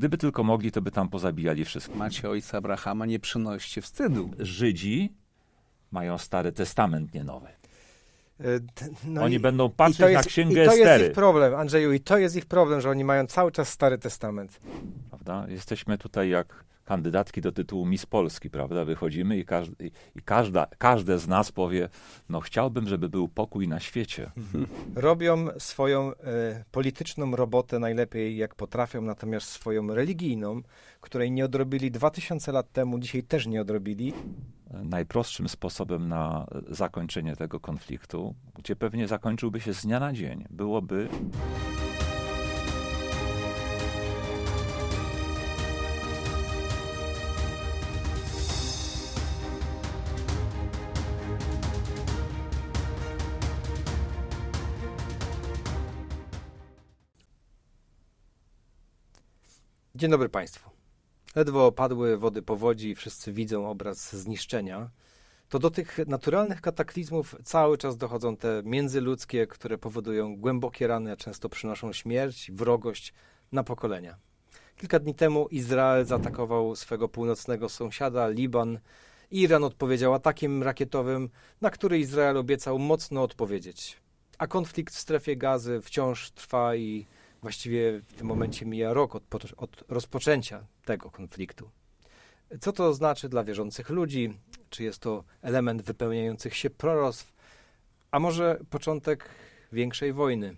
Gdyby tylko mogli, to by tam pozabijali wszystkich. Macie ojca Abrahama, nie przynoście wstydu. Żydzi mają Stary Testament, nie nowy. E, no oni i, będą patrzeć jest, na księgę Estery. I to jest ich problem, Andrzeju, i to jest ich problem, że oni mają cały czas Stary Testament. Prawda? Jesteśmy tutaj jak kandydatki do tytułu Miss Polski, prawda? Wychodzimy i, każdy, i każda, każde z nas powie, no chciałbym, żeby był pokój na świecie. Robią swoją y, polityczną robotę najlepiej, jak potrafią, natomiast swoją religijną, której nie odrobili 2000 lat temu, dzisiaj też nie odrobili. Najprostszym sposobem na e, zakończenie tego konfliktu, gdzie pewnie zakończyłby się z dnia na dzień, byłoby Dzień dobry Państwu. Ledwo opadły wody powodzi i wszyscy widzą obraz zniszczenia. To do tych naturalnych kataklizmów cały czas dochodzą te międzyludzkie, które powodują głębokie rany, a często przynoszą śmierć, wrogość na pokolenia. Kilka dni temu Izrael zaatakował swego północnego sąsiada, Liban. Iran odpowiedział atakiem rakietowym, na który Izrael obiecał mocno odpowiedzieć. A konflikt w strefie gazy wciąż trwa i Właściwie w tym momencie mija rok od, od rozpoczęcia tego konfliktu. Co to znaczy dla wierzących ludzi? Czy jest to element wypełniających się proroctw? A może początek większej wojny?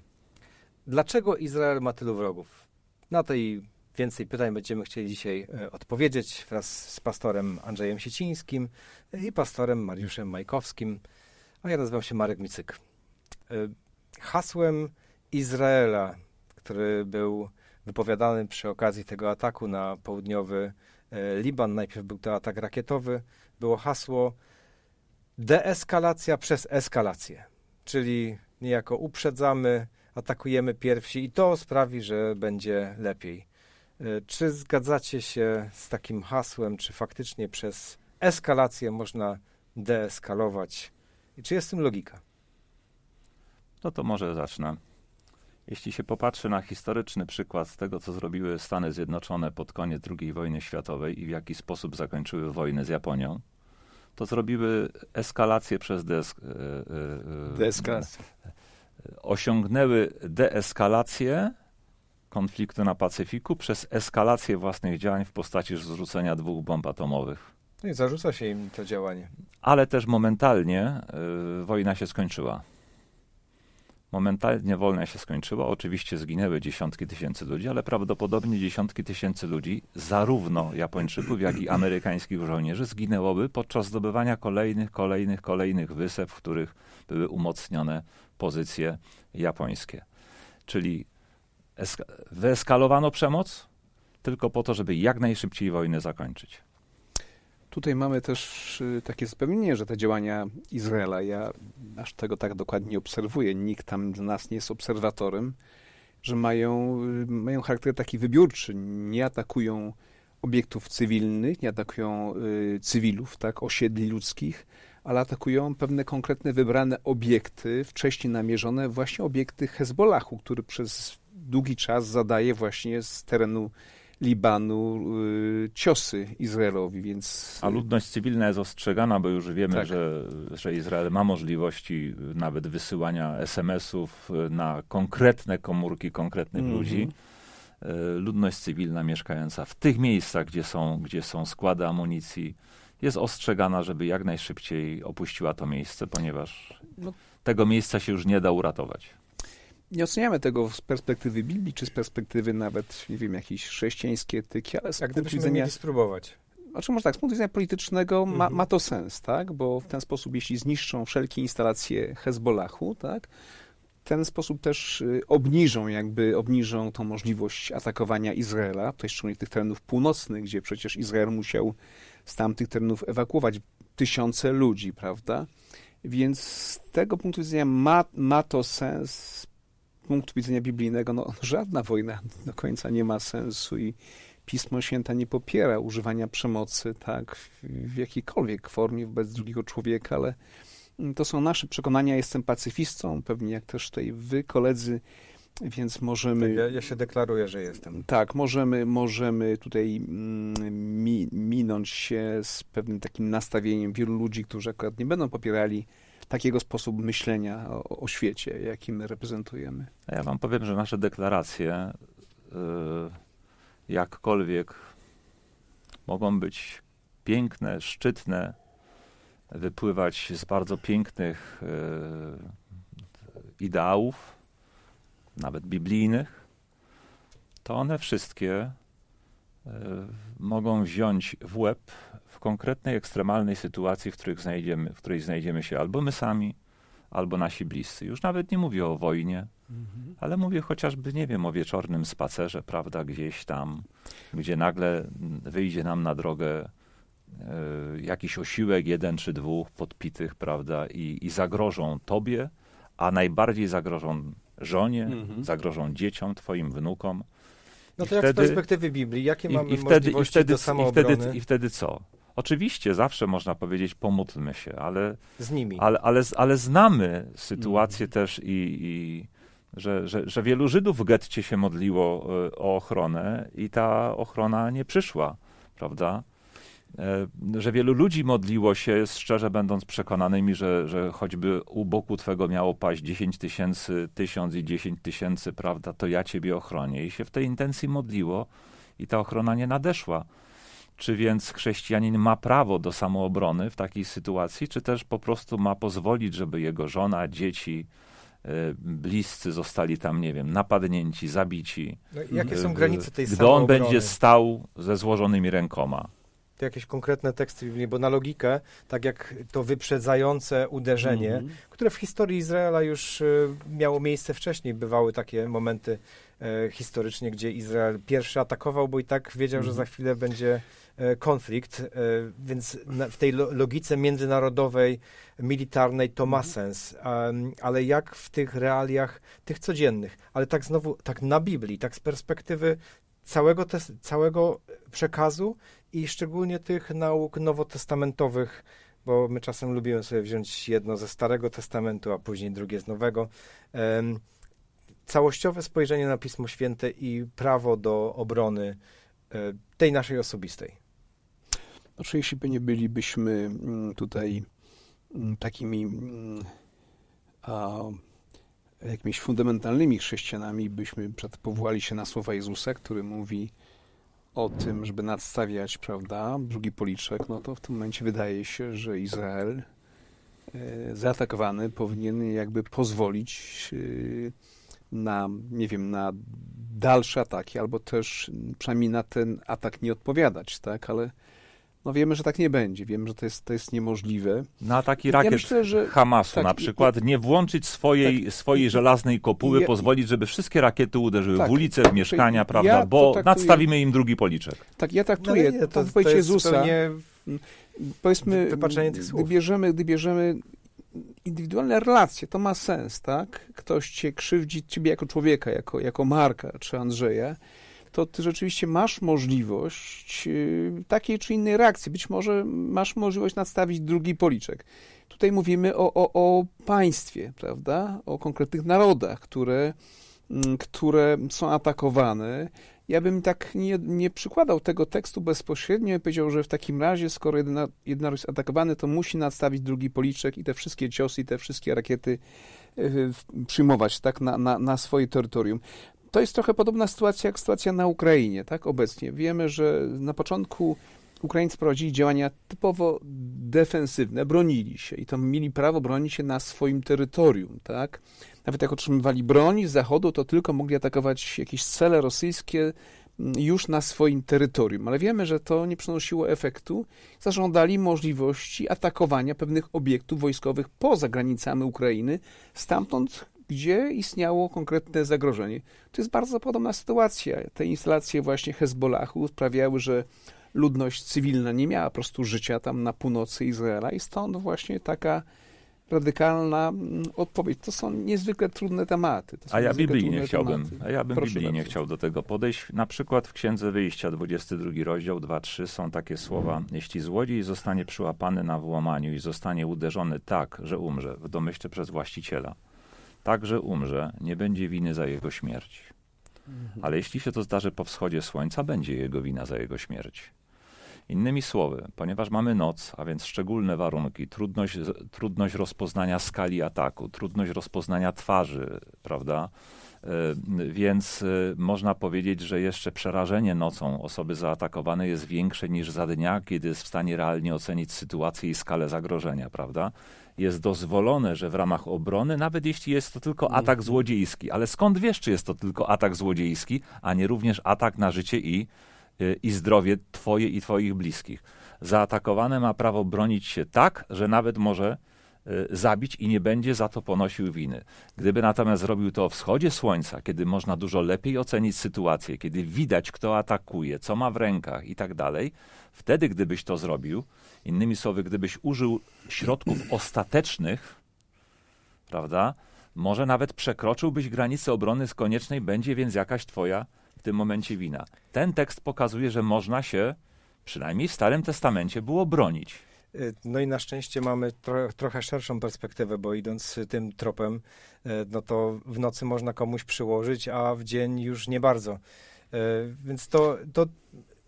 Dlaczego Izrael ma tylu wrogów? Na tej więcej pytań będziemy chcieli dzisiaj e, odpowiedzieć wraz z pastorem Andrzejem Siecińskim i pastorem Mariuszem Majkowskim. A ja nazywam się Marek Micyk. E, hasłem Izraela który był wypowiadany przy okazji tego ataku na południowy e, Liban. Najpierw był to atak rakietowy, było hasło deeskalacja przez eskalację, czyli niejako uprzedzamy, atakujemy pierwsi i to sprawi, że będzie lepiej. E, czy zgadzacie się z takim hasłem, czy faktycznie przez eskalację można deeskalować? I czy jest w tym logika? No to może zacznę. Jeśli się popatrzy na historyczny przykład z tego, co zrobiły Stany Zjednoczone pod koniec II wojny światowej i w jaki sposób zakończyły wojnę z Japonią, to zrobiły eskalację przez desk, e, e, e, deeskalację. Osiągnęły deeskalację konfliktu na Pacyfiku przez eskalację własnych działań w postaci zrzucenia dwóch bomb atomowych. No i zarzuca się im to działanie. Ale też momentalnie wojna się skończyła. Momentalnie wojna się skończyła, oczywiście zginęły dziesiątki tysięcy ludzi, ale prawdopodobnie dziesiątki tysięcy ludzi, zarówno Japończyków, jak i amerykańskich żołnierzy, zginęłoby podczas zdobywania kolejnych, kolejnych, kolejnych wysep, w których były umocnione pozycje japońskie. Czyli wyeskalowano przemoc tylko po to, żeby jak najszybciej wojnę zakończyć. Tutaj mamy też y, takie spełnienie, że te działania Izraela, ja aż tego tak dokładnie nie obserwuję, nikt tam z nas nie jest obserwatorem, że mają, y, mają charakter taki wybiórczy, nie atakują obiektów cywilnych, nie atakują y, cywilów, tak, osiedli ludzkich, ale atakują pewne konkretne wybrane obiekty, wcześniej namierzone właśnie obiekty Hezbollahu, który przez długi czas zadaje właśnie z terenu Libanu y, ciosy Izraelowi, więc... A ludność cywilna jest ostrzegana, bo już wiemy, tak. że, że Izrael ma możliwości nawet wysyłania SMS-ów na konkretne komórki konkretnych mm -hmm. ludzi. Y, ludność cywilna mieszkająca w tych miejscach, gdzie są, gdzie są składy amunicji, jest ostrzegana, żeby jak najszybciej opuściła to miejsce, ponieważ no. tego miejsca się już nie da uratować nie oceniamy tego z perspektywy Biblii, czy z perspektywy nawet, nie wiem, jakiejś chrześcijańskiej etyki, ale z Jak punktu widzenia... spróbować. Znaczy może tak, z punktu widzenia politycznego ma, mhm. ma to sens, tak? Bo w ten sposób, jeśli zniszczą wszelkie instalacje Hezbollahu, tak? ten sposób też y, obniżą, jakby obniżą tą możliwość atakowania Izraela, to szczególnie tych terenów północnych, gdzie przecież Izrael musiał z tamtych terenów ewakuować tysiące ludzi, prawda? Więc z tego punktu widzenia ma, ma to sens punktu widzenia biblijnego no, żadna wojna do końca nie ma sensu i Pismo Święte nie popiera używania przemocy tak w jakiejkolwiek formie wobec drugiego człowieka, ale to są nasze przekonania. Jestem pacyfistą, pewnie jak też tutaj wy, koledzy, więc możemy... Ja, ja się deklaruję, że jestem. Tak, możemy, możemy tutaj mm, mi, minąć się z pewnym takim nastawieniem wielu ludzi, którzy akurat nie będą popierali takiego sposobu myślenia o, o świecie, jaki my reprezentujemy. ja wam powiem, że nasze deklaracje y, jakkolwiek mogą być piękne, szczytne, wypływać z bardzo pięknych y, ideałów, nawet biblijnych, to one wszystkie y, mogą wziąć w łeb konkretnej, ekstremalnej sytuacji, w, których znajdziemy, w której znajdziemy się albo my sami, albo nasi bliscy. Już nawet nie mówię o wojnie, mhm. ale mówię chociażby, nie wiem, o wieczornym spacerze, prawda, gdzieś tam, gdzie nagle wyjdzie nam na drogę y, jakiś osiłek, jeden czy dwóch podpitych, prawda, i, i zagrożą tobie, a najbardziej zagrożą żonie, mhm. zagrożą dzieciom, twoim wnukom. No to jak z perspektywy Biblii, jakie mamy i wtedy, możliwości i wtedy, do samoobrony? I wtedy, I wtedy co? Oczywiście zawsze można powiedzieć, pomódlmy się, ale. Z nimi. Ale, ale, ale znamy sytuację mhm. też i, i że, że, że, wielu Żydów w getcie się modliło e, o ochronę i ta ochrona nie przyszła, prawda? E, że wielu ludzi modliło się, szczerze będąc przekonanymi, że, że choćby u boku Twego miało paść 10 tysięcy, tysiąc i 10 tysięcy, prawda, to ja Ciebie ochronię. I się w tej intencji modliło i ta ochrona nie nadeszła. Czy więc chrześcijanin ma prawo do samoobrony w takiej sytuacji, czy też po prostu ma pozwolić, żeby jego żona, dzieci, e, bliscy zostali tam, nie wiem, napadnięci, zabici. No, jakie są e, granice tej Gdy on będzie stał ze złożonymi rękoma. To jakieś konkretne teksty Biblii, bo na logikę, tak jak to wyprzedzające uderzenie, mm -hmm. które w historii Izraela już e, miało miejsce wcześniej, bywały takie momenty historycznie, gdzie Izrael pierwszy atakował, bo i tak wiedział, że mhm. za chwilę będzie E, konflikt, e, więc w tej logice międzynarodowej, militarnej to ma mhm. sens, ale jak w tych realiach, tych codziennych, ale tak znowu, tak na Biblii, tak z perspektywy całego, te, całego przekazu i szczególnie tych nauk nowotestamentowych, bo my czasem lubimy sobie wziąć jedno ze Starego Testamentu, a później drugie z Nowego. Całościowe spojrzenie na Pismo Święte i prawo do obrony e, tej naszej osobistej. Znaczy, jeśli by nie bylibyśmy mm, tutaj mm, takimi mm, a, jakimiś fundamentalnymi chrześcijanami, byśmy powołali się na słowa Jezusa, który mówi o tym, żeby nadstawiać, prawda, drugi policzek, no to w tym momencie wydaje się, że Izrael e, zaatakowany powinien jakby pozwolić e, na, nie wiem, na dalsze ataki, albo też przynajmniej na ten atak nie odpowiadać, tak, ale no wiemy, że tak nie będzie. Wiemy, że to jest, to jest niemożliwe. Na taki rakiet ja myślę, że... Hamasu tak, na przykład i... nie włączyć swojej, tak, swojej żelaznej kopuły, ja... pozwolić, żeby wszystkie rakiety uderzyły tak, w ulice, w mieszkania, ja prawda? bo traktuję... nadstawimy im drugi policzek. Tak, ja traktuję no nie, to, to wypowiedź Jezusa. Spełnie... Powiedzmy, gdy bierzemy, gdy bierzemy indywidualne relacje, to ma sens, tak? Ktoś cię krzywdzi, ciebie jako człowieka, jako, jako Marka czy Andrzeja, to ty rzeczywiście masz możliwość y, takiej czy innej reakcji. Być może masz możliwość nadstawić drugi policzek. Tutaj mówimy o, o, o państwie, prawda? O konkretnych narodach, które, mm, które są atakowane. Ja bym tak nie, nie przykładał tego tekstu bezpośrednio i powiedział, że w takim razie, skoro jedna, jedna jest atakowana, to musi nadstawić drugi policzek i te wszystkie ciosy, i te wszystkie rakiety y, przyjmować tak, na, na, na swoje terytorium. To jest trochę podobna sytuacja jak sytuacja na Ukrainie, tak? Obecnie wiemy, że na początku Ukraińcy prowadzili działania typowo defensywne, bronili się i to mieli prawo bronić się na swoim terytorium, tak? Nawet jak otrzymywali broń z zachodu, to tylko mogli atakować jakieś cele rosyjskie mm, już na swoim terytorium. Ale wiemy, że to nie przynosiło efektu. Zażądali możliwości atakowania pewnych obiektów wojskowych poza granicami Ukrainy, stamtąd gdzie istniało konkretne zagrożenie. To jest bardzo podobna sytuacja. Te instalacje właśnie Hezbollahu sprawiały, że ludność cywilna nie miała po prostu życia tam na północy Izraela i stąd właśnie taka radykalna mm, odpowiedź. To są niezwykle trudne tematy. a ja biblijnie chciałbym, a ja bym biblijnie chciał do tego podejść. Na przykład w Księdze Wyjścia, 22 rozdział, 2-3 są takie słowa. Jeśli złodziej zostanie przyłapany na włamaniu i zostanie uderzony tak, że umrze, w domyśle przez właściciela – także umrze, nie będzie winy za jego śmierć. Ale jeśli się to zdarzy po wschodzie słońca, będzie jego wina za jego śmierć. Innymi słowy, ponieważ mamy noc, a więc szczególne warunki, trudność, trudność rozpoznania skali ataku, trudność rozpoznania twarzy, prawda? E, więc e, można powiedzieć, że jeszcze przerażenie nocą osoby zaatakowanej jest większe niż za dnia, kiedy jest w stanie realnie ocenić sytuację i skalę zagrożenia, prawda? jest dozwolone, że w ramach obrony, nawet jeśli jest to tylko mhm. atak złodziejski. Ale skąd wiesz, czy jest to tylko atak złodziejski, a nie również atak na życie i, y, i zdrowie Twoje i Twoich bliskich? Zaatakowane ma prawo bronić się tak, że nawet może Y, zabić i nie będzie za to ponosił winy. Gdyby natomiast zrobił to o wschodzie słońca, kiedy można dużo lepiej ocenić sytuację, kiedy widać, kto atakuje, co ma w rękach i tak dalej, wtedy gdybyś to zrobił, innymi słowy, gdybyś użył środków ostatecznych, prawda, może nawet przekroczyłbyś granicę obrony z koniecznej, będzie więc jakaś twoja w tym momencie wina. Ten tekst pokazuje, że można się, przynajmniej w Starym Testamencie, było bronić. Y, no i na szczęście mamy tro, trochę szerszą perspektywę, bo idąc tym tropem, y, no to w nocy można komuś przyłożyć, a w dzień już nie bardzo. Y, więc to, to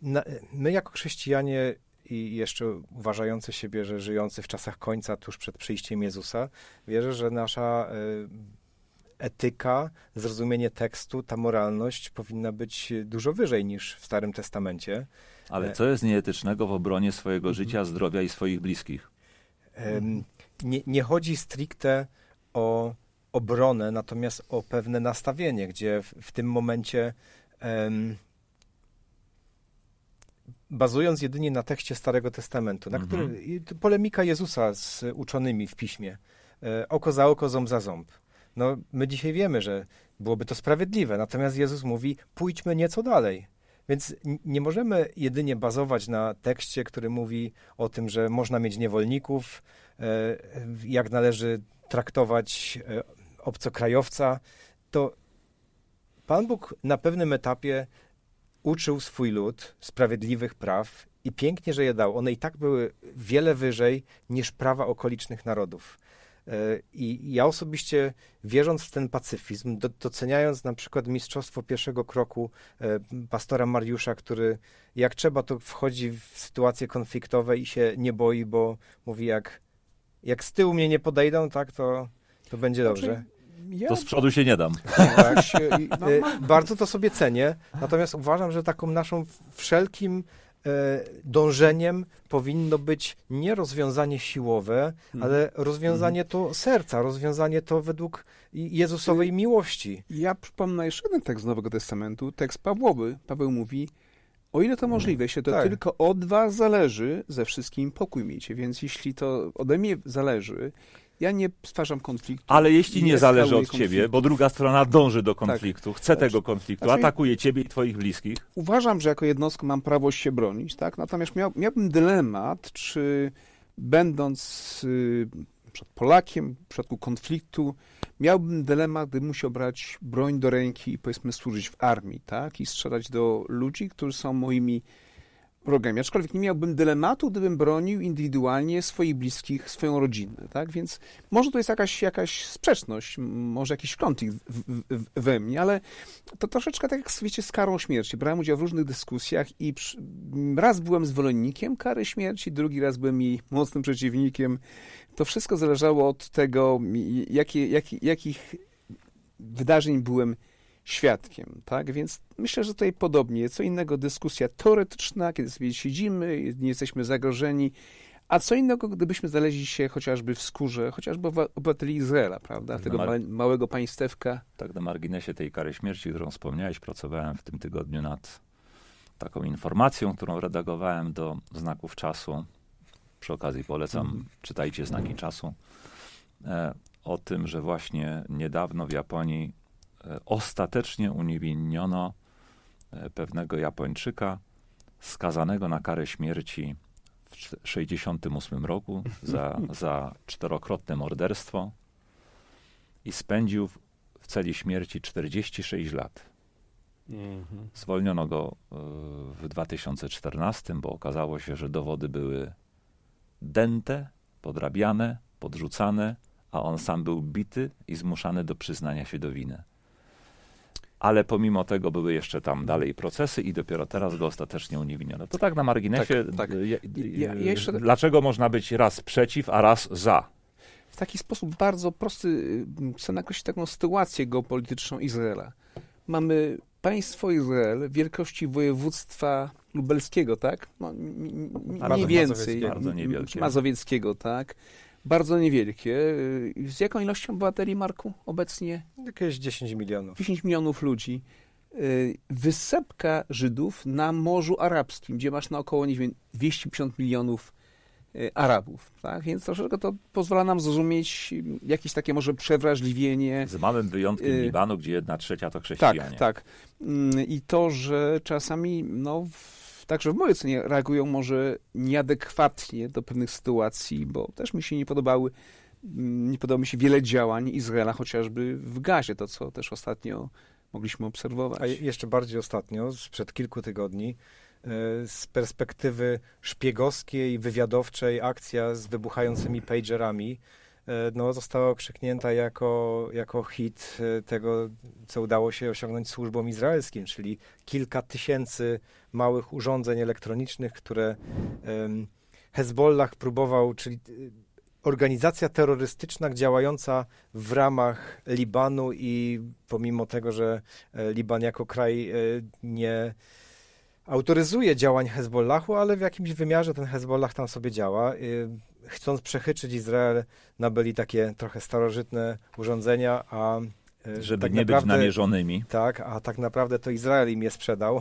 na, my jako chrześcijanie i jeszcze uważający siebie, że żyjący w czasach końca, tuż przed przyjściem Jezusa, wierzę, że nasza etyka, zrozumienie tekstu, ta moralność powinna być dużo wyżej niż w Starym Testamencie. Ale e, co jest nieetycznego w obronie swojego mhm. życia, zdrowia i swoich bliskich? Nie, nie chodzi stricte o obronę, natomiast o pewne nastawienie, gdzie w, w tym momencie em, bazując jedynie na tekście Starego Testamentu, na mhm. który polemika Jezusa z uczonymi w piśmie, e, oko za oko, ząb za ząb. No, my dzisiaj wiemy, że byłoby to sprawiedliwe, natomiast Jezus mówi, pójdźmy nieco dalej. Więc nie możemy jedynie bazować na tekście, który mówi o tym, że można mieć niewolników, e, jak należy traktować e, obcokrajowca. To Pan Bóg na pewnym etapie uczył swój lud sprawiedliwych praw i pięknie, że je dał. One i tak były wiele wyżej niż prawa okolicznych narodów. E, I ja osobiście, wierząc w ten pacyfizm, doceniając na przykład mistrzostwo pierwszego kroku e, pastora Mariusza, który jak trzeba, to wchodzi w sytuacje konfliktowe i się nie boi, bo mówi, jak, jak z tyłu mnie nie podejdą, tak, to, to będzie znaczy, dobrze. Ja... To z przodu się nie dam. Tak, bardzo to sobie cenię, natomiast uważam, że taką naszą wszelkim E, dążeniem powinno być nie rozwiązanie siłowe, hmm. ale rozwiązanie hmm. to serca, rozwiązanie to według Jezusowej miłości. Ja przypomnę jeszcze jeden tekst z Nowego Testamentu, tekst Pawłowy. Paweł mówi, o ile to mhm. możliwe się, to tak. tylko od was zależy, ze wszystkim pokój miejcie. Więc jeśli to ode mnie zależy, ja nie stwarzam konfliktu. Ale jeśli nie, nie zależy od ciebie, bo druga strona dąży do tak. konfliktu, tak. chce tego konfliktu, znaczy, atakuje ciebie i twoich bliskich. Uważam, że jako jednostka mam prawo się bronić, tak? Natomiast miał, miałbym dylemat, czy będąc yy, przed Polakiem w przypadku konfliktu, miałbym dylemat, gdybym musiał brać broń do ręki i powiedzmy służyć w armii, tak? I strzelać do ludzi, którzy są moimi programie. Aczkolwiek nie miałbym dylematu, gdybym bronił indywidualnie swoich bliskich, swoją rodzinę, tak? Więc może to jest jakaś, jakaś sprzeczność, może jakiś konflikt w, w, we mnie, ale to troszeczkę tak jak wiecie z karą śmierci. Brałem udział w różnych dyskusjach i przy, raz byłem zwolennikiem kary śmierci, drugi raz byłem jej mocnym przeciwnikiem. To wszystko zależało od tego, jakie, jak, jakich wydarzeń byłem świadkiem, tak? Więc myślę, że tutaj podobnie, co innego dyskusja teoretyczna, kiedy sobie siedzimy, nie jesteśmy zagrożeni, a co innego, gdybyśmy znaleźli się chociażby w skórze, chociażby obywateli Izraela, prawda, tak, tego małego państewka. Tak na marginesie tej kary śmierci, którą wspomniałeś, pracowałem w tym tygodniu nad taką informacją, którą redagowałem do Znaków Czasu. Przy okazji polecam, mhm. czytajcie Znaki Czasu. E, o tym, że właśnie niedawno w Japonii ostatecznie uniewinniono e, pewnego Japończyka skazanego na karę śmierci w 1968 roku za, za czterokrotne morderstwo i spędził w, w celi śmierci 46 lat. Mhm. Zwolniono go e, w 2014, bo okazało się, że dowody były dęte, podrabiane, podrzucane, a on sam był bity i zmuszany do przyznania się do winy ale pomimo tego były jeszcze tam dalej procesy i dopiero teraz go ostatecznie uniewinniono. To tak na marginesie. Tak, tak. Ja, jeszcze... Dlaczego można być raz przeciw, a raz za? W taki sposób bardzo prosty y, chcę nakreślić taką sytuację geopolityczną Izraela. Mamy państwo Izrael wielkości województwa lubelskiego, tak? No, mniej więcej. Mazowieckiego. Mazowieckiego, tak? bardzo niewielkie. Y, z jaką ilością obywateli, Marku, obecnie? Jakieś 10 milionów. 10 milionów ludzi. Y, wysepka Żydów na Morzu Arabskim, gdzie masz na około nie wiem, 250 milionów y, Arabów. Tak? Więc troszeczkę to pozwala nam zrozumieć jakieś takie może przewrażliwienie. Z małym wyjątkiem Libanu, gdzie jedna trzecia to chrześcijanie. Tak, tak. Mm, I to, że czasami no, w także w mojej ocenie reagują może nieadekwatnie do pewnych sytuacji, bo też mi się nie podobały, mm, nie podoba mi się wiele działań Izraela, chociażby w Gazie, to co też ostatnio mogliśmy obserwować. A jeszcze bardziej ostatnio, sprzed kilku tygodni, e, z perspektywy szpiegowskiej, wywiadowczej, akcja z wybuchającymi pagerami, E, no, została okrzyknięta jako, jako hit e, tego, co udało się osiągnąć służbom izraelskim, czyli kilka tysięcy małych urządzeń elektronicznych, które Hezbollah próbował, czyli e, organizacja terrorystyczna działająca w ramach Libanu i pomimo tego, że Liban jako kraj nie autoryzuje działań Hezbollahu, ale w jakimś wymiarze ten Hezbollah tam sobie działa chcąc przechyczyć Izrael, nabyli takie trochę starożytne urządzenia, a e, żeby tak nie naprawdę, być namierzonymi. Tak, a tak naprawdę to Izrael im je sprzedał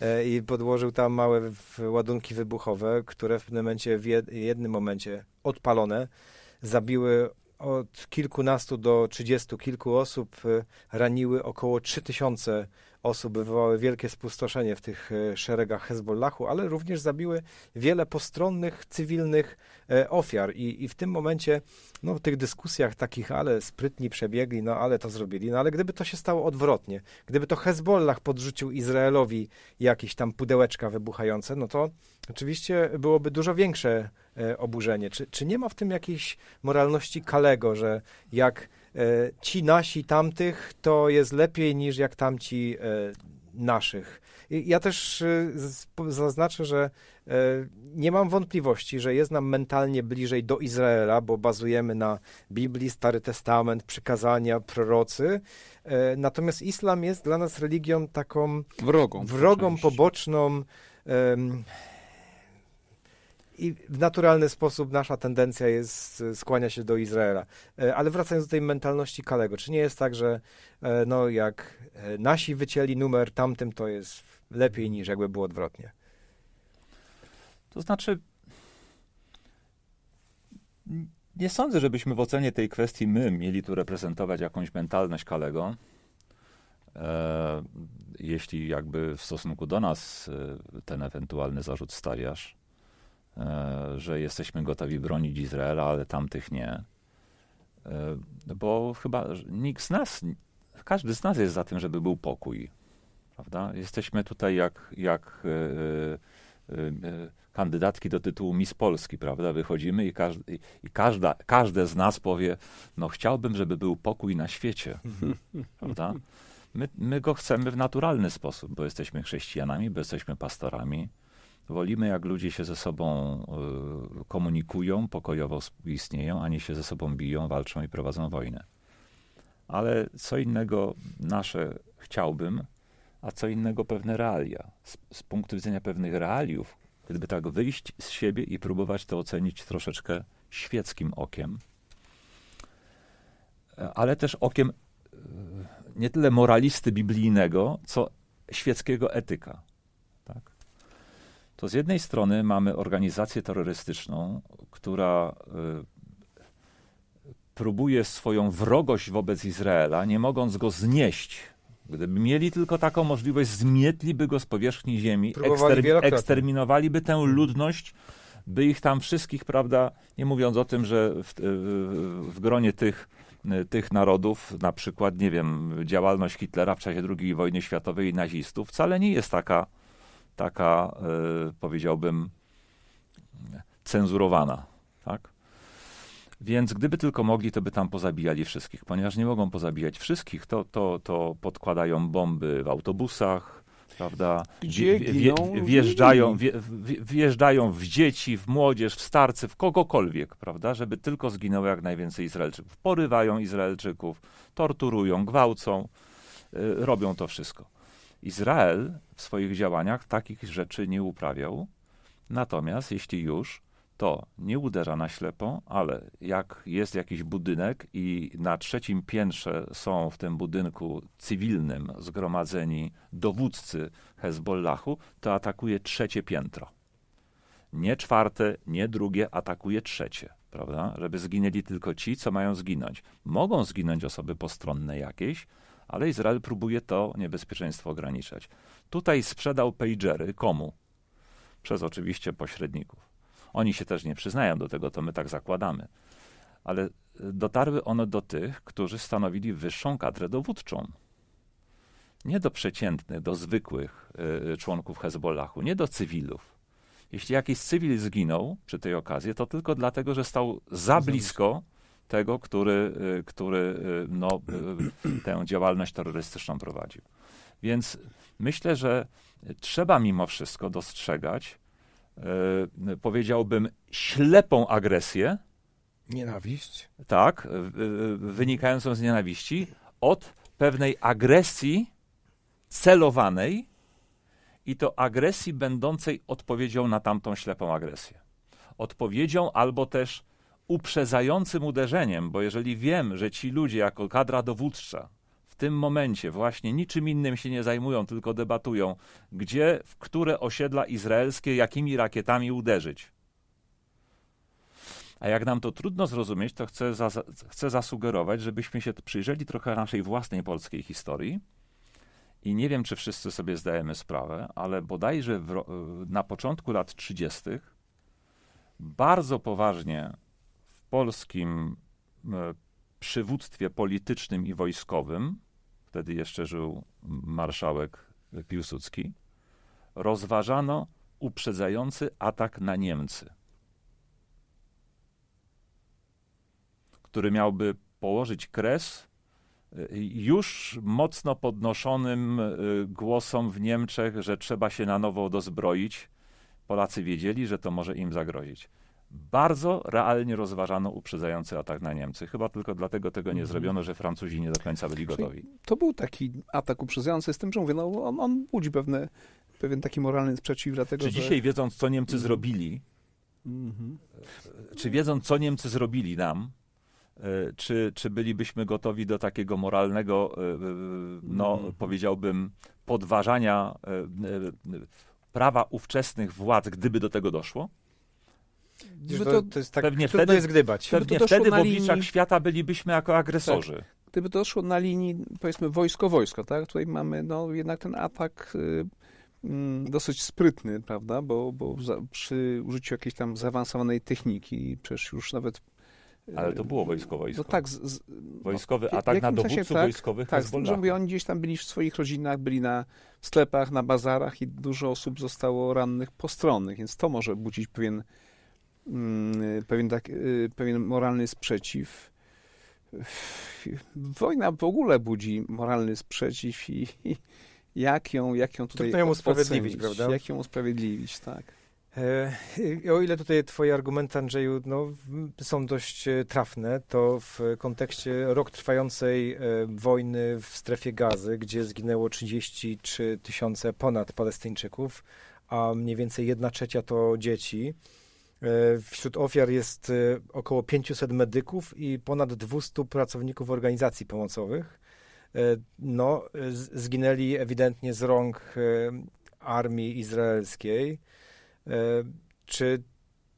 e, i podłożył tam małe ładunki wybuchowe, które w pewnym momencie, w jednym momencie odpalone, zabiły od kilkunastu do trzydziestu kilku osób, e, raniły około trzy tysiące osób wywołały wielkie spustoszenie w tych e, szeregach Hezbollahu, ale również zabiły wiele postronnych, cywilnych e, ofiar. I, i w tym momencie, no, w tych dyskusjach takich, ale sprytni przebiegli, no ale to zrobili, no ale gdyby to się stało odwrotnie, gdyby to Hezbollah podrzucił Izraelowi jakieś tam pudełeczka wybuchające, no to oczywiście byłoby dużo większe e, oburzenie. Czy, czy nie ma w tym jakiejś moralności Kalego, że jak E, ci nasi tamtych to jest lepiej niż jak tamci e, naszych. Ja też e, zaznaczę, że nie mam wątpliwości, że jest nam mentalnie bliżej do Izraela, bo bazujemy na Biblii, Stary Testament, przykazania, prorocy. Natomiast islam jest dla nas religią taką wrogą, wrogą poboczną i w naturalny sposób nasza tendencja jest, e, skłania się do Izraela. E, ale wracając do tej mentalności Kalego, czy nie jest tak, że e, no, jak nasi wycięli numer tamtym, to jest lepiej niż jakby było odwrotnie? To znaczy, nie sądzę, żebyśmy w ocenie tej kwestii my mieli tu reprezentować jakąś mentalność Kalego. E, jeśli jakby w stosunku do nas ten ewentualny zarzut stawiasz, E, że jesteśmy gotowi bronić Izraela, ale tamtych nie. E, bo chyba nikt z nas, każdy z nas jest za tym, żeby był pokój. Prawda? Jesteśmy tutaj jak, jak e, kandydatki do tytułu Miss Polski, prawda? Wychodzimy i, każdy, i każda, każde z nas powie, no chciałbym, żeby był pokój na świecie, prawda? My, my go chcemy w naturalny sposób, bo jesteśmy chrześcijanami, bo jesteśmy pastorami, Wolimy, jak ludzie się ze sobą y, komunikują, pokojowo istnieją, a nie się ze sobą biją, walczą i prowadzą wojnę. Ale co innego nasze chciałbym, a co innego pewne realia. Z, z punktu widzenia pewnych realiów, gdyby tak wyjść z siebie i próbować to ocenić troszeczkę świeckim okiem, e, ale też okiem y, nie tyle moralisty biblijnego, co świeckiego etyka to z jednej strony mamy organizację terrorystyczną, która y, próbuje swoją wrogość wobec Izraela, nie mogąc go znieść. Gdyby mieli tylko taką możliwość, zmietliby go z powierzchni ziemi, ekstermin eksterminowaliby tę mhm. ludność, by ich tam wszystkich, prawda, nie mówiąc o tym, że w, w gronie tych, y, tych narodów, na przykład, nie wiem, działalność Hitlera w czasie II wojny światowej i nazistów wcale nie jest taka taka, y, powiedziałbym, cenzurowana. Tak? Więc gdyby tylko mogli, to by tam pozabijali wszystkich. Ponieważ nie mogą pozabijać wszystkich, to, to, to podkładają bomby w autobusach, prawda? Gdzie wjeżdżają, wjeżdżają w dzieci, w młodzież, w starcy, w kogokolwiek, prawda? Żeby tylko zginęło jak najwięcej Izraelczyków. Porywają Izraelczyków, torturują, gwałcą, y, robią to wszystko. Izrael w swoich działaniach takich rzeczy nie uprawiał. Natomiast jeśli już, to nie uderza na ślepo, ale jak jest jakiś budynek i na trzecim piętrze są w tym budynku cywilnym zgromadzeni dowódcy Hezbollahu, to atakuje trzecie piętro. Nie czwarte, nie drugie, atakuje trzecie, prawda? Żeby zginęli tylko ci, co mają zginąć. Mogą zginąć osoby postronne jakieś, ale Izrael próbuje to niebezpieczeństwo ograniczać. Tutaj sprzedał pagery. Komu? Przez oczywiście pośredników. Oni się też nie przyznają do tego, to my tak zakładamy. Ale e, dotarły one do tych, którzy stanowili wyższą kadrę dowódczą. Nie do przeciętnych, do zwykłych y, członków Hezbollahu, nie do cywilów. Jeśli jakiś cywil zginął przy tej okazji, to tylko dlatego, że stał za blisko tego, który, e, który no, tę działalność terrorystyczną prowadził. Więc myślę, że trzeba mimo wszystko dostrzegać, e, powiedziałbym, ślepą agresję. Nienawiść. Tak, wynikającą z nienawiści od pewnej agresji celowanej i to agresji będącej odpowiedzią na tamtą ślepą agresję. Odpowiedzią albo też uprzedzającym uderzeniem, bo jeżeli wiem, że ci ludzie jako kadra dowódcza tym momencie właśnie niczym innym się nie zajmują, tylko debatują, gdzie, w które osiedla izraelskie, jakimi rakietami uderzyć. A jak nam to trudno zrozumieć, to chcę, za, chcę zasugerować, żebyśmy się przyjrzeli trochę naszej własnej polskiej historii. I nie wiem, czy wszyscy sobie zdajemy sprawę, ale bodajże w, na początku lat 30. bardzo poważnie w polskim e, przywództwie politycznym i wojskowym wtedy jeszcze żył marszałek Piłsudski, rozważano uprzedzający atak na Niemcy, który miałby położyć kres y, już mocno podnoszonym y, głosom w Niemczech, że trzeba się na nowo dozbroić. Polacy wiedzieli, że to może im zagrozić bardzo realnie rozważano uprzedzający atak na Niemcy. Chyba tylko dlatego tego nie mhm. zrobiono, że Francuzi nie do końca byli gotowi. To był taki atak uprzedzający, z tym, że mówię, no, on, on budzi pewne, pewien taki moralny sprzeciw. Dlatego, Czy że... dzisiaj wiedząc, co Niemcy mhm. zrobili, mhm. Czy wiedząc, co Niemcy zrobili nam, e, czy, czy bylibyśmy gotowi do takiego moralnego, e, e, no powiedziałbym, podważania prawa ówczesnych władz, gdyby do tego doszło? Gdyby no, to, to jest tak, pewnie wtedy, jest gdybać. Pewnie to wtedy w obliczach linii... świata bylibyśmy jako agresorzy. Tak. Gdyby to doszło na linii, powiedzmy, wojsko-wojsko, tak? Tutaj mamy no, jednak ten atak y, mm, dosyć sprytny, prawda? Bo, bo za, przy użyciu jakiejś tam zaawansowanej techniki, przecież już nawet y, ale to było wojsko-wojsko. No tak, z, z, no, Wojskowy no, atak na dowódców tak, wojskowych Tak, z oni gdzieś tam byli w swoich rodzinach, byli na sklepach, na bazarach i dużo osób zostało rannych, postronnych, więc to może budzić pewien Mm, y, pewien, tak, y, pewien moralny sprzeciw. Wojna w ogóle budzi moralny sprzeciw i, i jak ją, jak ją tutaj ją usprawiedliwić, prawda? Jak ją usprawiedliwić, tak. E, o ile tutaj twoje argumenty, Andrzeju, no, są dość e, trafne, to w kontekście rok trwającej e, wojny w strefie gazy, gdzie zginęło 33 tysiące ponad palestyńczyków, a mniej więcej jedna trzecia to dzieci, E, wśród ofiar jest e, około 500 medyków i ponad 200 pracowników organizacji pomocowych. E, no, zginęli ewidentnie z rąk armii izraelskiej. Czy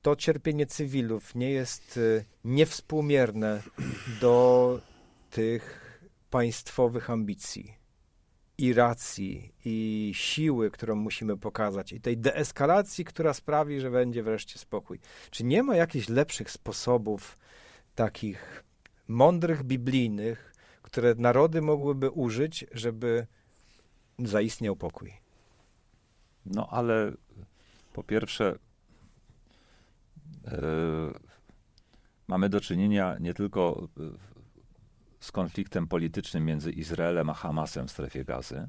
to cierpienie cywilów nie jest niewspółmierne do tych państwowych ambicji? i racji, i siły, którą musimy pokazać, i tej deeskalacji, która sprawi, że będzie wreszcie spokój. Czy nie ma jakichś lepszych sposobów, takich mądrych, biblijnych, które narody mogłyby użyć, żeby zaistniał pokój? No ale po pierwsze, yy, mamy do czynienia nie tylko e, z konfliktem politycznym między Izraelem a Hamasem w strefie gazy,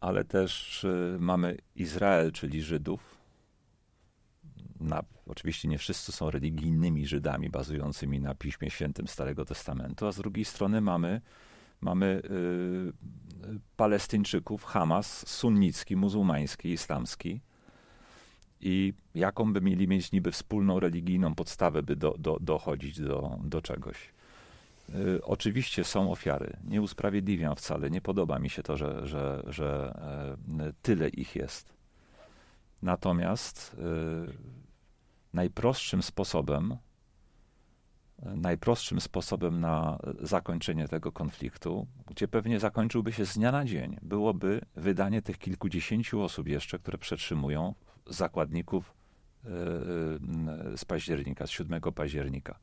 ale też y, mamy Izrael, czyli Żydów. Na, oczywiście nie wszyscy są religijnymi Żydami bazującymi na Piśmie Świętym Starego Testamentu, a z drugiej strony mamy, mamy y, Palestyńczyków, Hamas sunnicki, muzułmański, islamski i jaką by mieli mieć niby wspólną religijną podstawę, by do, do, dochodzić do, do czegoś. Y, oczywiście są ofiary. Nie usprawiedliwiam wcale. Nie podoba mi się to, że, że, że e, tyle ich jest. Natomiast y, najprostszym sposobem, najprostszym sposobem na zakończenie tego konfliktu, gdzie pewnie zakończyłby się z dnia na dzień, byłoby wydanie tych kilkudziesięciu osób jeszcze, które przetrzymują zakładników y, z października, z 7 października.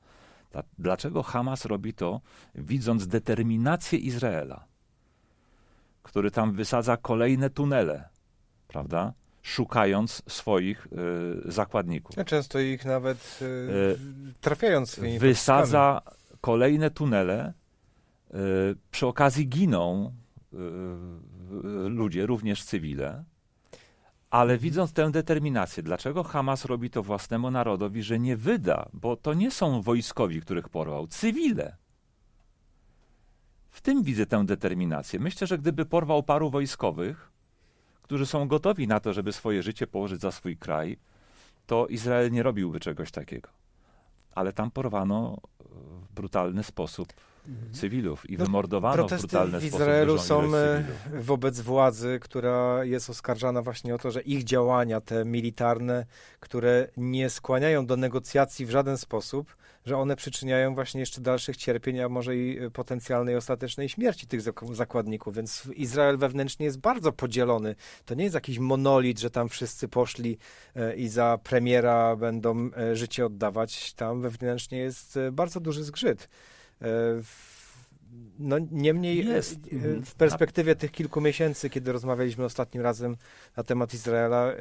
Dlaczego Hamas robi to, widząc determinację Izraela, który tam wysadza kolejne tunele, prawda? szukając swoich y, zakładników. Ja często ich nawet y, y trafiając swoimi Wysadza kolejne tunele. Y, przy okazji giną y, y, ludzie, również cywile. Ale widząc tę determinację, dlaczego Hamas robi to własnemu narodowi, że nie wyda, bo to nie są wojskowi, których porwał, cywile. W tym widzę tę determinację. Myślę, że gdyby porwał paru wojskowych, którzy są gotowi na to, żeby swoje życie położyć za swój kraj, to Izrael nie robiłby czegoś takiego. Ale tam porwano w brutalny sposób cywilów i no, wymordowano protesty w brutalny w Izraelu są e, wobec władzy, która jest oskarżana właśnie o to, że ich działania te militarne, które nie skłaniają do negocjacji w żaden sposób, że one przyczyniają właśnie jeszcze dalszych cierpień, a może i e, potencjalnej ostatecznej śmierci tych zakładników. Więc Izrael wewnętrznie jest bardzo podzielony. To nie jest jakiś monolit, że tam wszyscy poszli e, i za premiera będą życie oddawać. Tam wewnętrznie jest bardzo duży zgrzyt. E, no, niemniej e, jest. E, w perspektywie tych kilku miesięcy, kiedy rozmawialiśmy ostatnim razem na temat Izraela,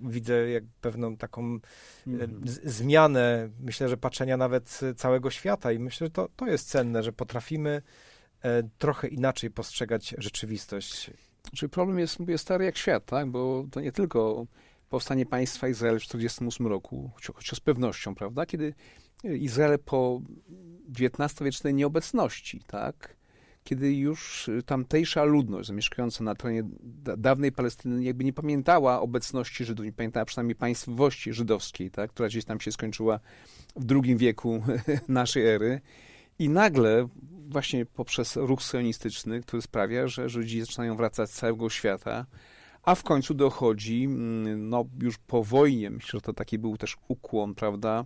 widzę jak pewną taką mhm. zmianę, myślę, że patrzenia nawet całego świata i myślę, że to, to jest cenne, że potrafimy trochę inaczej postrzegać rzeczywistość. Czyli znaczy, problem jest, mówię, stary jak świat, tak? bo to nie tylko powstanie państwa Izrael w 1948 roku, choć, choć z pewnością, prawda? Kiedy Izrael po XIX-wiecznej nieobecności, tak? kiedy już tamtejsza ludność zamieszkująca na terenie dawnej Palestyny jakby nie pamiętała obecności Żydów, nie pamiętała przynajmniej państwowości żydowskiej, tak? która gdzieś tam się skończyła w II wieku naszej ery. I nagle właśnie poprzez ruch sionistyczny, który sprawia, że Żydzi zaczynają wracać z całego świata, a w końcu dochodzi, mm, no już po wojnie, myślę, że to taki był też ukłon, prawda,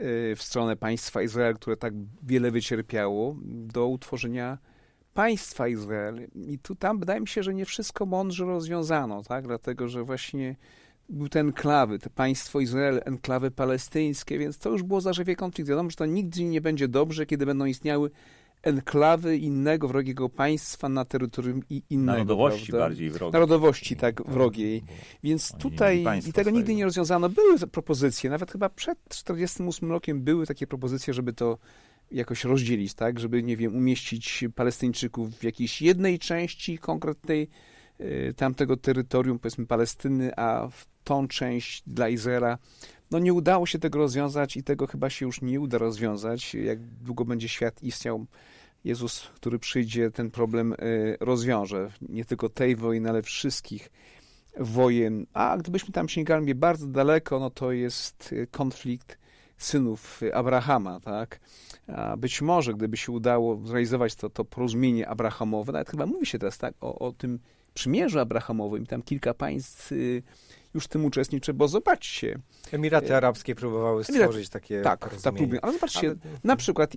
Y, w stronę państwa Izrael, które tak wiele wycierpiało, do utworzenia państwa Izrael. I tu tam wydaje mi się, że nie wszystko mądrze rozwiązano, tak? dlatego że właśnie był te enklawy, to państwo Izrael, enklawy palestyńskie, więc to już było zażywie konflikt. Wiadomo, że to nigdy nie będzie dobrze, kiedy będą istniały enklawy innego wrogiego państwa na terytorium i innego. Narodowości prawda? bardziej wrogiej. Narodowości, tak, tak wrogiej. Więc Oni tutaj i tego nigdy nie rozwiązano. Były propozycje, nawet chyba przed 1948 rokiem były takie propozycje, żeby to jakoś rozdzielić, tak, żeby, nie wiem, umieścić Palestyńczyków w jakiejś jednej części konkretnej y, tamtego terytorium, powiedzmy Palestyny, a w tą część dla Izraela no nie udało się tego rozwiązać i tego chyba się już nie uda rozwiązać. Jak długo będzie świat istniał, Jezus, który przyjdzie, ten problem y, rozwiąże. Nie tylko tej wojny, ale wszystkich wojen. A gdybyśmy tam sięgali bardzo daleko, no to jest y, konflikt synów y, Abrahama, tak? A być może, gdyby się udało zrealizować to, to porozumienie abrahamowe, nawet chyba mówi się teraz tak o, o tym przymierzu abrahamowym, tam kilka państw już w tym uczestniczę, bo zobaczcie. Emiraty e, Arabskie próbowały stworzyć takie Tak, tak próbują. Ale zobaczcie, Ale... na przykład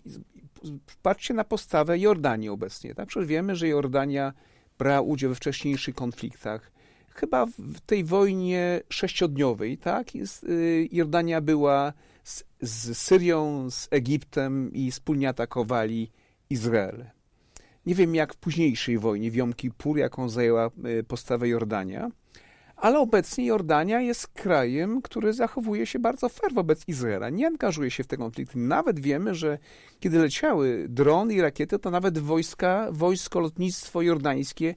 patrzcie na postawę Jordanii obecnie. Tak? Przecież wiemy, że Jordania brała udział we wcześniejszych konfliktach. Chyba w tej wojnie sześciodniowej, tak? Y, Jordania była z, z Syrią, z Egiptem i wspólnie atakowali Izrael. Nie wiem, jak w późniejszej wojnie, w Jom Kippur, jaką zajęła y, postawę Jordania, ale obecnie Jordania jest krajem, który zachowuje się bardzo fair wobec Izraela, nie angażuje się w te konflikty. Nawet wiemy, że kiedy leciały drony i rakiety, to nawet wojska, wojsko, lotnictwo jordańskie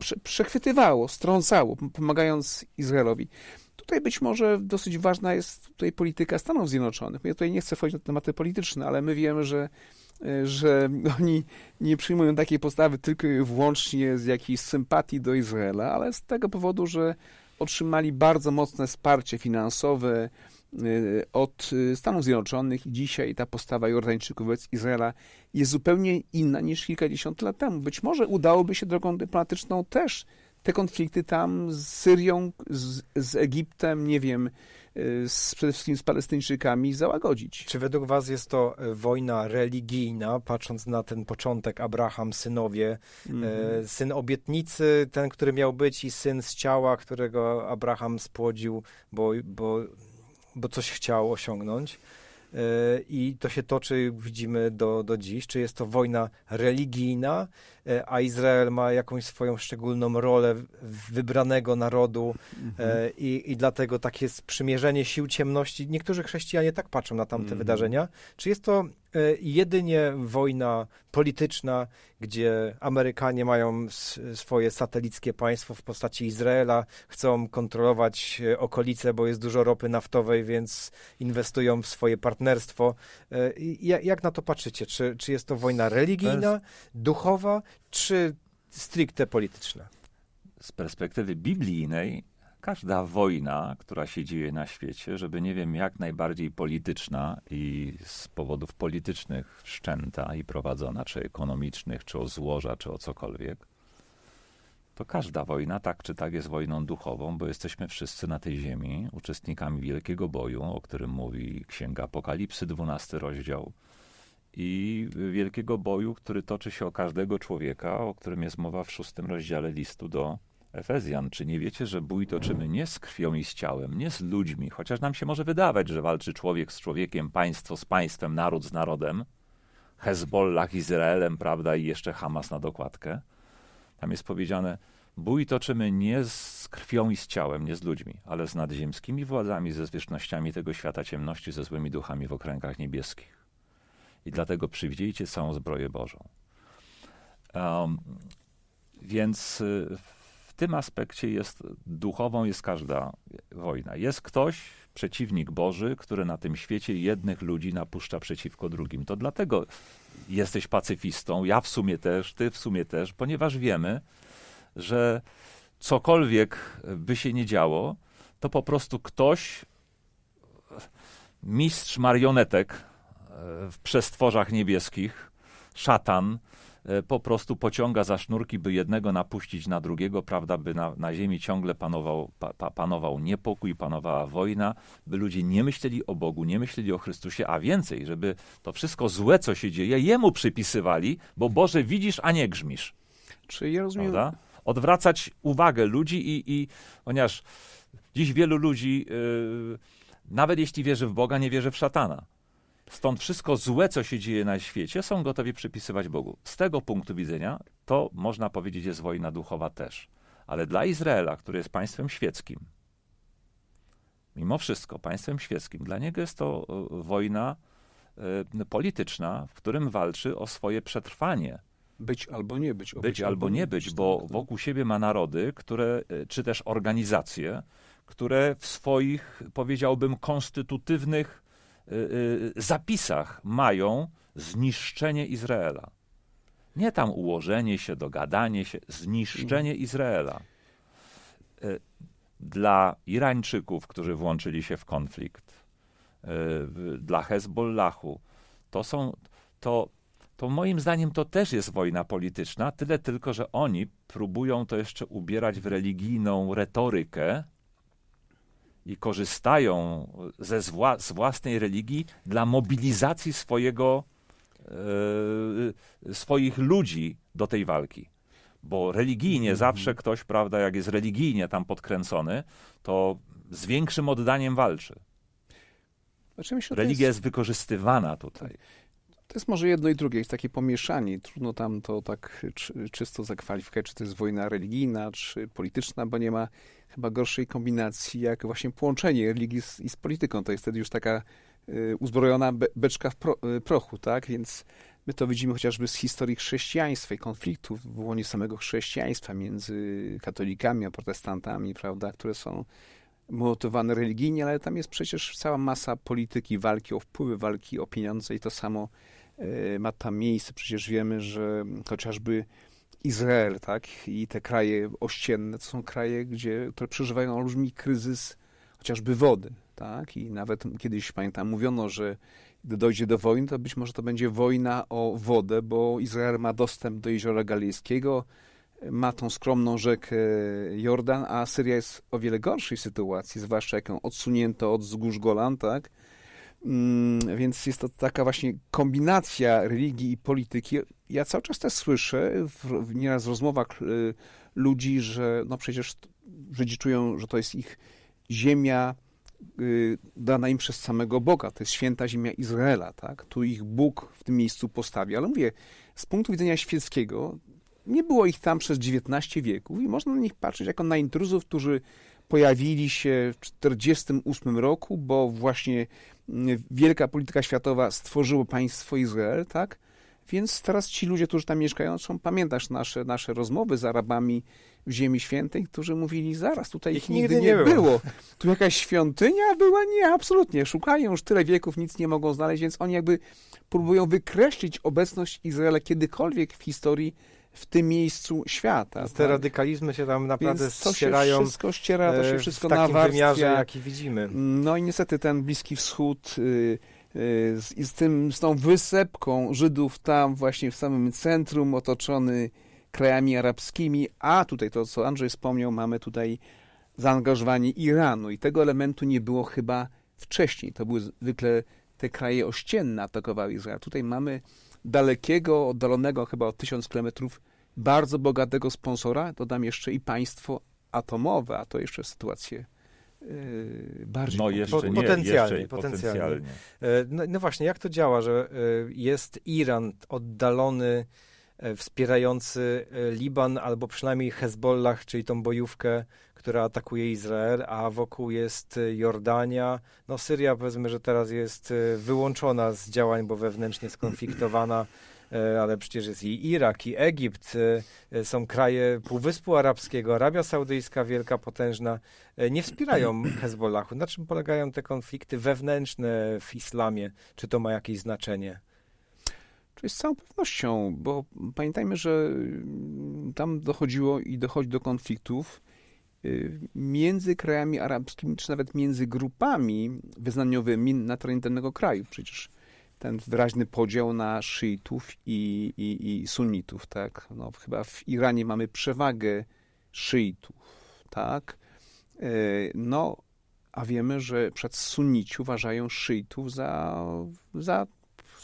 prze, przechwytywało, strącało, pomagając Izraelowi. Tutaj być może dosyć ważna jest tutaj polityka Stanów Zjednoczonych. Ja tutaj nie chcę wchodzić na tematy polityczne, ale my wiemy, że Y, że oni nie przyjmują takiej postawy tylko i wyłącznie z jakiejś sympatii do Izraela, ale z tego powodu, że otrzymali bardzo mocne wsparcie finansowe y, od y, Stanów Zjednoczonych i dzisiaj ta postawa Jordańczyków wobec Izraela jest zupełnie inna niż kilkadziesiąt lat temu. Być może udałoby się drogą dyplomatyczną też te konflikty tam z Syrią, z, z Egiptem, nie wiem, Y, z, przede wszystkim z Palestyńczykami załagodzić. Czy według Was jest to y, wojna religijna, patrząc na ten początek Abraham, synowie, mm -hmm. syn obietnicy, ten, który miał być, i syn z ciała, którego Abraham spłodził, bo, bo, bo coś chciał osiągnąć? i to się toczy, widzimy do, do dziś. Czy jest to wojna religijna, E, a Izrael ma jakąś swoją szczególną rolę wybranego narodu e, mhm. i, i dlatego takie sprzymierzenie sił ciemności. Niektórzy chrześcijanie tak patrzą na tamte mhm. wydarzenia. Czy jest to e, jedynie wojna polityczna, gdzie Amerykanie mają swoje satelickie państwo w postaci Izraela, chcą kontrolować okolice, bo jest dużo ropy naftowej, więc inwestują w swoje partnerstwo. Jak na to patrzycie? Czy, czy jest to wojna religijna, duchowa, czy stricte polityczne? Z perspektywy biblijnej, każda wojna, która się dzieje na świecie, żeby nie wiem, jak najbardziej polityczna i z powodów politycznych wszczęta i prowadzona, czy ekonomicznych, czy o złoża, czy o cokolwiek, to każda wojna, tak czy tak, jest wojną duchową, bo jesteśmy wszyscy na tej ziemi uczestnikami wielkiego boju, o którym mówi Księga Apokalipsy, 12 rozdział i wielkiego boju, który toczy się o każdego człowieka, o którym jest mowa w szóstym rozdziale listu do Efezjan. Czy nie wiecie, że bój toczymy nie z krwią i z ciałem, nie z ludźmi, chociaż nam się może wydawać, że walczy człowiek z człowiekiem, państwo z państwem, naród z narodem, Hezbollah, Izraelem, prawda, i jeszcze Hamas na dokładkę. Tam jest powiedziane, bój toczymy nie z krwią i z ciałem, nie z ludźmi, ale z nadziemskimi władzami, ze zwierzchnościami tego świata ciemności, ze złymi duchami w okręgach niebieskich i dlatego przywdziejcie całą zbroję Bożą. Um, więc y, w tym aspekcie jest duchową jest każda wojna. Jest ktoś, przeciwnik Boży, który na tym świecie jednych ludzi napuszcza przeciwko drugim. To dlatego jesteś pacyfistą, ja w sumie też, ty w sumie też, ponieważ wiemy, że cokolwiek by się nie działo, to po prostu ktoś, mistrz marionetek, E, w przestworzach niebieskich, szatan, e, po prostu pociąga za sznurki, by jednego napuścić na drugiego, prawda, by na, na ziemi ciągle panował, pa, panował niepokój, panowała wojna, by ludzie nie myśleli o Bogu, nie myśleli o Chrystusie, a więcej, żeby to wszystko złe, co się dzieje, jemu przypisywali, bo Boże widzisz, a nie grzmisz. Czy ja rozumiem? Prawda? Odwracać uwagę ludzi i, i ponieważ dziś wielu ludzi, yy, nawet jeśli wierzy w Boga, nie wierzy w szatana. Stąd wszystko złe, co się dzieje na świecie, są gotowi przypisywać Bogu. Z tego punktu widzenia to można powiedzieć jest wojna duchowa też. Ale dla Izraela, który jest państwem świeckim, mimo wszystko państwem świeckim, dla niego jest to e, wojna y, polityczna, w którym walczy o swoje przetrwanie. Być albo nie być. Być, być albo nie być, bo tak, tak. wokół siebie ma narody, które, e, czy też organizacje, które w swoich, powiedziałbym, konstytutywnych Y, y, zapisach mają zniszczenie Izraela. Nie tam ułożenie się, dogadanie się, zniszczenie Izraela. Y, dla Irańczyków, którzy włączyli się w konflikt, dla Hezbollahu, to są, to, to moim zdaniem to też jest wojna polityczna, tyle tylko, że oni próbują to jeszcze ubierać w religijną retorykę, i korzystają ze z własnej religii dla mobilizacji swojego, e, swoich ludzi do tej walki. Bo religijnie mhm. zawsze ktoś, prawda, jak jest religijnie tam podkręcony, to z większym oddaniem walczy. Znaczy, Religia jest... jest... wykorzystywana tutaj. Tak. To jest może jedno i drugie, jest takie pomieszanie. Trudno tam to tak czysto zakwalifikować, czy to jest wojna religijna, czy polityczna, bo nie ma chyba gorszej kombinacji jak właśnie połączenie religii z, i z polityką. To jest wtedy już taka y, uzbrojona beczka w y, prochu, tak? Więc my to widzimy chociażby z historii chrześcijaństwa i konfliktów w łonie samego chrześcijaństwa między katolikami a protestantami, prawda, które są motywowane religijnie, ale tam jest przecież cała masa polityki, walki o wpływy, walki o pieniądze i to samo E, ma tam miejsce. Przecież wiemy, że chociażby Izrael, tak, i te kraje ościenne to są kraje, gdzie, które przeżywają olbrzymi kryzys chociażby wody, tak, i nawet kiedyś, pamiętam, mówiono, że gdy dojdzie do wojny, to być może to będzie wojna o wodę, bo Izrael ma dostęp do Jeziora Galilejskiego, ma tą skromną rzekę Jordan, a Syria jest w o wiele gorszej sytuacji, zwłaszcza jak ją odsunięto od wzgórz Golan, tak, Mm, więc jest to taka właśnie kombinacja religii i polityki. Ja cały czas też słyszę w, w nieraz rozmowach y, ludzi, że no przecież Żydzi czują, że to jest ich ziemia y, dana im przez samego Boga. To jest święta ziemia Izraela, tak? Tu ich Bóg w tym miejscu postawi. Ale mówię, z punktu widzenia świeckiego, nie było ich tam przez XIX wieków i można na nich patrzeć jako na intruzów, którzy pojawili się w 1948 roku, bo właśnie mm, wielka polityka światowa stworzyła państwo Izrael, tak? Więc teraz ci ludzie, którzy tam mieszkają, są, pamiętasz nasze, nasze rozmowy z Arabami w Ziemi Świętej, którzy mówili, zaraz, tutaj ich nigdy, nigdy nie, nie było. było. Tu jakaś świątynia była? Nie, absolutnie. Szukają już tyle wieków, nic nie mogą znaleźć, więc oni jakby próbują wykreślić obecność Izraela kiedykolwiek w historii w tym miejscu świata. te tak? radykalizmy się tam naprawdę to ścierają. Się wszystko ściera, to się e, wszystko w takim wymiarze, jaki widzimy. No i niestety ten Bliski Wschód y, y, z, z, tym, z tą wysepką Żydów tam właśnie w samym centrum, otoczony krajami arabskimi, a tutaj to, co Andrzej wspomniał, mamy tutaj zaangażowanie Iranu i tego elementu nie było chyba wcześniej. To były zwykle te kraje ościenne atakowały Izrael. Tutaj mamy dalekiego, oddalonego chyba o tysiąc kilometrów, bardzo bogatego sponsora, dodam jeszcze i państwo atomowe, a to jeszcze sytuację e, bardziej no, jeszcze nie, potencjalnie, jeszcze potencjalnie. potencjalnie. E, no, no, właśnie, jak to działa, że e, jest Iran oddalony E, wspierający e, Liban albo przynajmniej Hezbollah, czyli tą bojówkę, która atakuje Izrael, a wokół jest e, Jordania. No Syria powiedzmy, że teraz jest wyłączona z działań, bo wewnętrznie skonfliktowana ale przecież jest i Irak, i Egipt, są kraje Półwyspu Arabskiego, Arabia Saudyjska wielka, potężna, nie wspierają Hezbollahu. Na czym polegają te konflikty wewnętrzne w islamie? Czy to ma jakieś znaczenie? Czyli z całą pewnością, bo pamiętajmy, że mm, tam dochodziło i dochodzi do konfliktów y, między krajami arabskimi, czy nawet między grupami wyznaniowymi na terenie danego kraju. Przecież ten wyraźny podział na szyitów i, i, i sunnitów, tak? No, chyba w Iranie mamy przewagę szyitów, tak? Y, no, a wiemy, że przed sunnici uważają szyitów za, za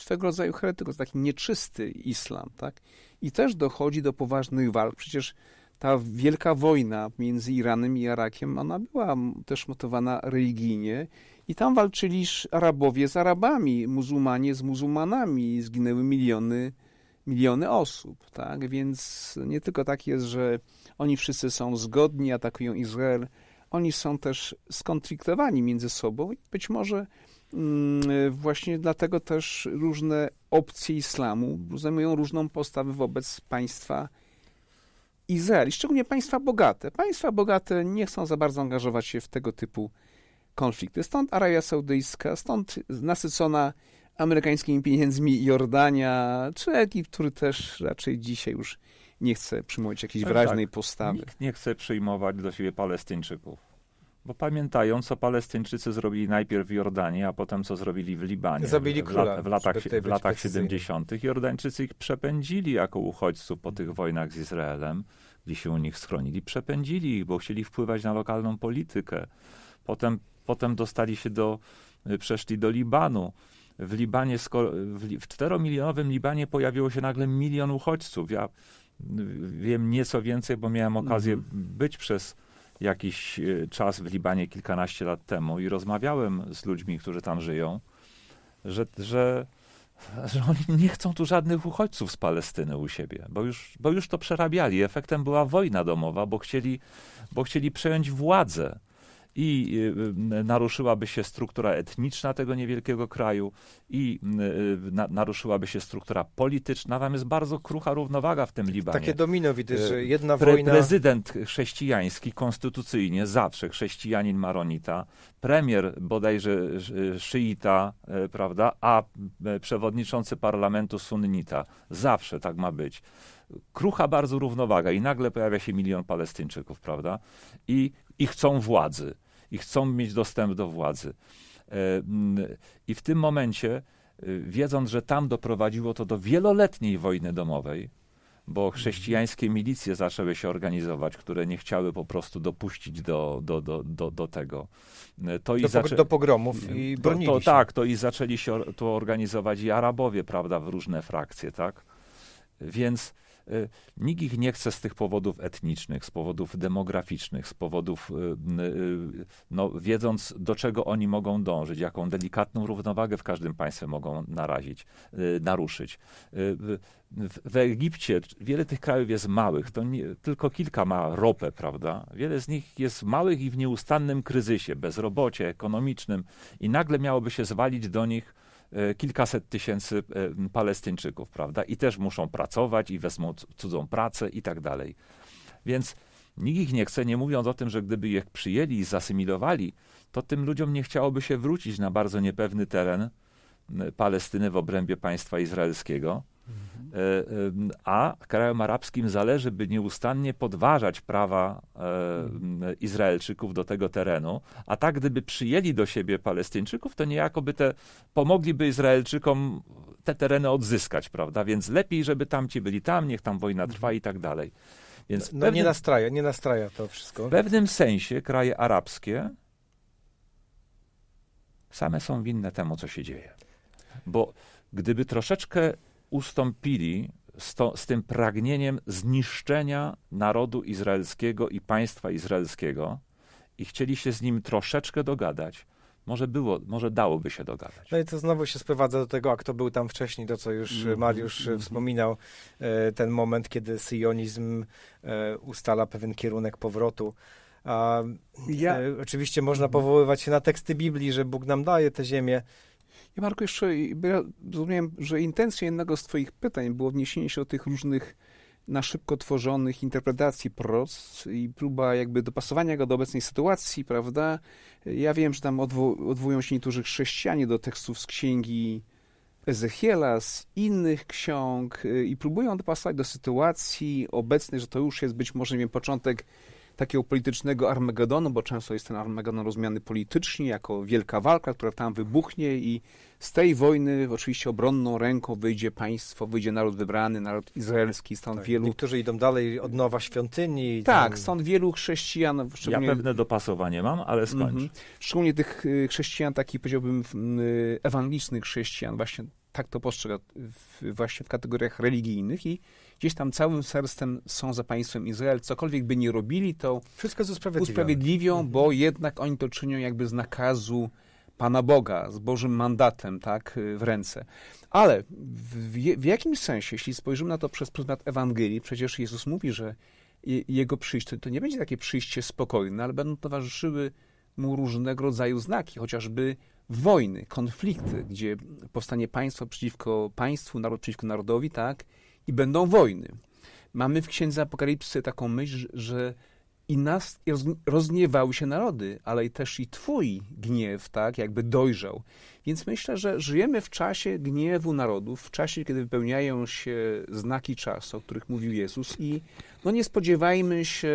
swego rodzaju heretyką, to taki nieczysty islam, tak? I też dochodzi do poważnych walk. Przecież ta wielka wojna między Iranem i Irakiem, ona była też motywowana religijnie i tam walczyli Arabowie z Arabami, muzułmanie z muzułmanami, zginęły miliony, miliony osób, tak? Więc nie tylko tak jest, że oni wszyscy są zgodni, atakują Izrael, oni są też skonfliktowani między sobą i być może Mm, y, właśnie dlatego też różne opcje islamu zajmują różną postawę wobec państwa Izrael, szczególnie państwa bogate. Państwa bogate nie chcą za bardzo angażować się w tego typu konflikty. Stąd Arabia Saudyjska, stąd nasycona amerykańskimi pieniędzmi Jordania, czy Egipt, który też raczej dzisiaj już nie chce przyjmować jakiejś tak, wyraźnej tak. postawy. Nikt nie chce przyjmować do siebie Palestyńczyków. Bo pamiętają, co Palestyńczycy zrobili najpierw w Jordanii, a potem co zrobili w Libanie. Zabili króla. W, w latach, w latach 70. Jordańczycy ich przepędzili jako uchodźców po tych wojnach z Izraelem, gdzie się u nich schronili. Przepędzili ich, bo chcieli wpływać na lokalną politykę. Potem, potem dostali się do, y, przeszli do Libanu w Libanie, w czteromilionowym Libanie pojawiło się nagle milion uchodźców. Ja y, wiem nieco więcej, bo miałem okazję mhm. być przez jakiś e, czas w Libanie kilkanaście lat temu i rozmawiałem z ludźmi, którzy tam żyją, że, że, że oni nie chcą tu żadnych uchodźców z Palestyny u siebie, bo już, bo już to przerabiali. Efektem była wojna domowa, bo chcieli, bo chcieli przejąć władzę i y, y, naruszyłaby się struktura etniczna tego niewielkiego kraju i y, na, naruszyłaby się struktura polityczna. Tam jest bardzo krucha równowaga w tym Libanie. Takie domino widzisz, że jedna Pre wojna... Prezydent chrześcijański konstytucyjnie zawsze chrześcijanin maronita, premier bodajże szyita, prawda, a przewodniczący parlamentu sunnita. Zawsze tak ma być krucha bardzo równowaga i nagle pojawia się milion Palestyńczyków, prawda? I, i chcą władzy i chcą mieć dostęp do władzy. E, I w tym momencie, e, wiedząc, że tam doprowadziło to do wieloletniej wojny domowej, bo chrześcijańskie milicje zaczęły się organizować, które nie chciały po prostu dopuścić do, do, do, do, do tego. E, to do, i zaczę... do pogromów i bronili to, to, się. Tak, to i zaczęli się to organizować i Arabowie, prawda, w różne frakcje, tak? Więc Y, nikt ich nie chce z tych powodów etnicznych, z powodów demograficznych, z powodów, y, y, no, wiedząc do czego oni mogą dążyć, jaką delikatną równowagę w każdym państwie mogą narazić, naruszyć. W, Egipcie wiele tych krajów jest małych, to nie, tylko kilka ma ropę, prawda? Wiele z nich jest małych i w nieustannym kryzysie, bezrobocie ekonomicznym i nagle miałoby się zwalić do nich E, kilkaset tysięcy e, Palestyńczyków, prawda? I też muszą pracować i wezmą cudzą pracę i tak dalej. Więc nikt ich nie chce, nie mówiąc o tym, że gdyby ich przyjęli i zasymilowali, to tym ludziom nie chciałoby się wrócić na bardzo niepewny teren Palestyny w obrębie państwa izraelskiego E, e, a krajom arabskim zależy, by nieustannie podważać prawa e, Izraelczyków do tego terenu, a tak gdyby przyjęli do siebie Palestyńczyków, to niejako by te, pomogliby Izraelczykom te tereny odzyskać, prawda? Więc lepiej, żeby tamci byli tam, niech tam wojna mhm. trwa i tak dalej. Więc no pewnym, nie nastraja, nie nastraja to wszystko. W pewnym sensie kraje arabskie same są winne temu, co się dzieje. Bo gdyby troszeczkę ustąpili z, to, z tym pragnieniem zniszczenia narodu izraelskiego i państwa izraelskiego i chcieli się z nim troszeczkę dogadać, może było, może dałoby się dogadać. No i to znowu się sprowadza do tego, a kto był tam wcześniej, to co już mhm. Mariusz mm -hmm. wspominał, e, ten moment, kiedy syjonizm e, ustala pewien kierunek powrotu. A ja... oczywiście można powoływać się na teksty Biblii, że Bóg nam daje tę ziemię, ja Marku jeszcze ja rozumiem, że intencją jednego z twoich pytań było odniesienie się do tych różnych na szybko tworzonych interpretacji prost i próba jakby dopasowania go do obecnej sytuacji, prawda? Ja wiem, że tam odwo odwołują się niektórzy chrześcijanie do tekstów z księgi Ezechiela, z innych ksiąg y, i próbują dopasować do sytuacji obecnej, że to już jest być może, nie wiem, początek takiego politycznego Armagedonu, bo często jest ten Armagedon rozumiany politycznie jako wielka walka, która tam wybuchnie i z tej wojny oczywiście obronną ręką wyjdzie państwo, wyjdzie naród wybrany, naród izraelski, stąd tak, wielu... Niektórzy idą dalej od nowa świątyni. Tak, tam... stąd wielu chrześcijan... Szczególnie... Ja pewne dopasowanie mam, ale skończ. Mhm. Szczególnie tych y, chrześcijan, takich powiedziałbym y, ewangelicznych chrześcijan, właśnie tak to postrzega w, właśnie w kategoriach religijnych i gdzieś tam całym sercem są za państwem Izrael. Cokolwiek by nie robili, to Wszystko jest usprawiedliwią, mhm. bo jednak oni to czynią jakby z nakazu Pana Boga, z Bożym mandatem, tak, y, w ręce. Ale w, w jakimś sensie, jeśli spojrzymy na to przez pryzmat Ewangelii, przecież Jezus mówi, że jego przyjście to nie będzie takie przyjście spokojne, ale będą towarzyszyły mu różnego rodzaju znaki, chociażby wojny, konflikty, gdzie powstanie państwo przeciwko państwu, naród przeciwko narodowi, tak? I będą wojny. Mamy w Księdze Apokalipsy taką myśl, że i nas rozgniewały się narody, ale i też i twój gniew, tak, jakby dojrzał. Więc myślę, że żyjemy w czasie gniewu narodów, w czasie, kiedy wypełniają się znaki czasu, o których mówił Jezus i no nie spodziewajmy się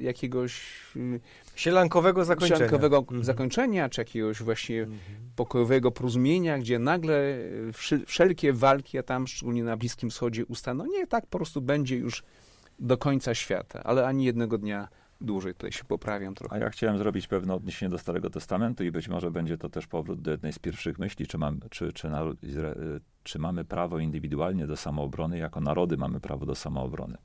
jakiegoś y, Sielankowego zakończenia. Sielankowego mhm. zakończenia, czy jakiegoś właśnie mhm. pokojowego porozumienia, gdzie nagle e, wszelkie walki, a tam szczególnie na Bliskim Wschodzie ustaną. Nie, tak po prostu będzie już do końca świata, ale ani jednego dnia dłużej. Tutaj się poprawiam trochę. A ja chciałem zrobić pewne odniesienie do Starego Testamentu i być może będzie to też powrót do jednej z pierwszych myśli, czy, mam, czy, czy, naród, e, czy mamy prawo indywidualnie do samoobrony, jako narody mamy prawo do samoobrony.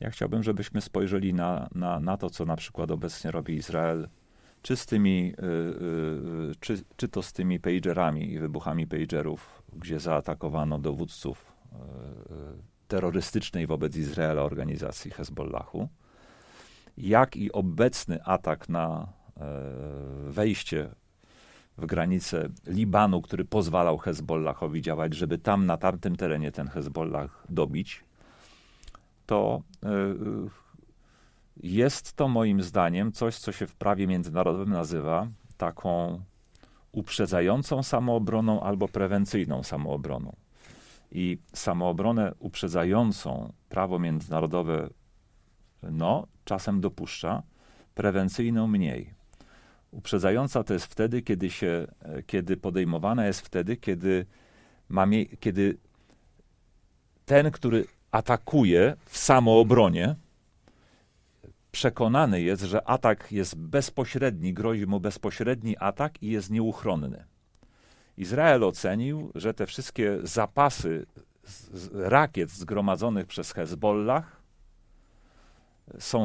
Ja chciałbym, żebyśmy spojrzeli na, na, na to, co na przykład obecnie robi Izrael, czy, z tymi, y, y, y, czy, czy to z tymi pagerami i wybuchami pagerów, gdzie zaatakowano dowódców terrorystycznej wobec Izraela organizacji Hezbollahu, jak i obecny atak na wejście w granicę Libanu, który pozwalał Hezbollahowi działać, żeby tam na tamtym terenie ten Hezbollah dobić to e, e, jest to moim zdaniem coś, co się w prawie międzynarodowym nazywa taką uprzedzającą samoobroną albo prewencyjną samoobroną. I samoobronę uprzedzającą prawo międzynarodowe no, czasem dopuszcza, prewencyjną mniej. Uprzedzająca to jest wtedy, kiedy, się, e, kiedy podejmowana jest wtedy, kiedy, ma, kiedy ten, który atakuje w samoobronie. Przekonany jest, że atak jest bezpośredni, grozi mu bezpośredni atak i jest nieuchronny. Izrael ocenił, że te wszystkie zapasy rakiet zgromadzonych przez Hezbollah są,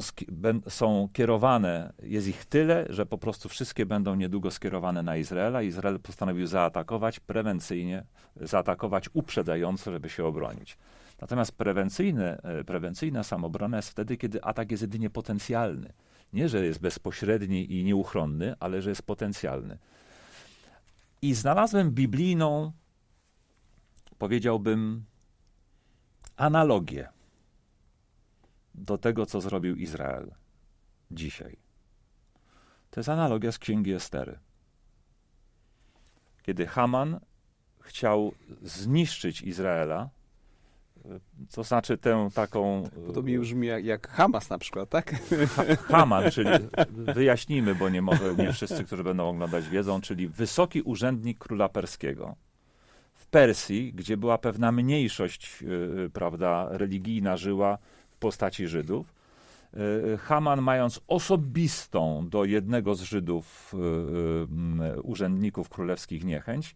są, kierowane, jest ich tyle, że po prostu wszystkie będą niedługo skierowane na Izraela. Izrael postanowił zaatakować prewencyjnie, zaatakować uprzedzająco, żeby się obronić. Natomiast prewencyjne, e, prewencyjna samobrona jest wtedy, kiedy atak jest jedynie potencjalny. Nie, że jest bezpośredni i nieuchronny, ale że jest potencjalny. I znalazłem biblijną, powiedziałbym, analogię do tego, co zrobił Izrael dzisiaj. To jest analogia z księgi Estery. Kiedy Haman chciał zniszczyć Izraela, to znaczy tę taką... to mi brzmi jak, jak Hamas na przykład, tak? Ha, Haman, czyli wyjaśnijmy, bo nie, może, nie wszyscy, którzy będą oglądać wiedzą, czyli wysoki urzędnik króla perskiego. W Persji, gdzie była pewna mniejszość y, y, prawda, religijna, żyła w postaci Żydów, y, Haman, mając osobistą do jednego z Żydów urzędników królewskich niechęć,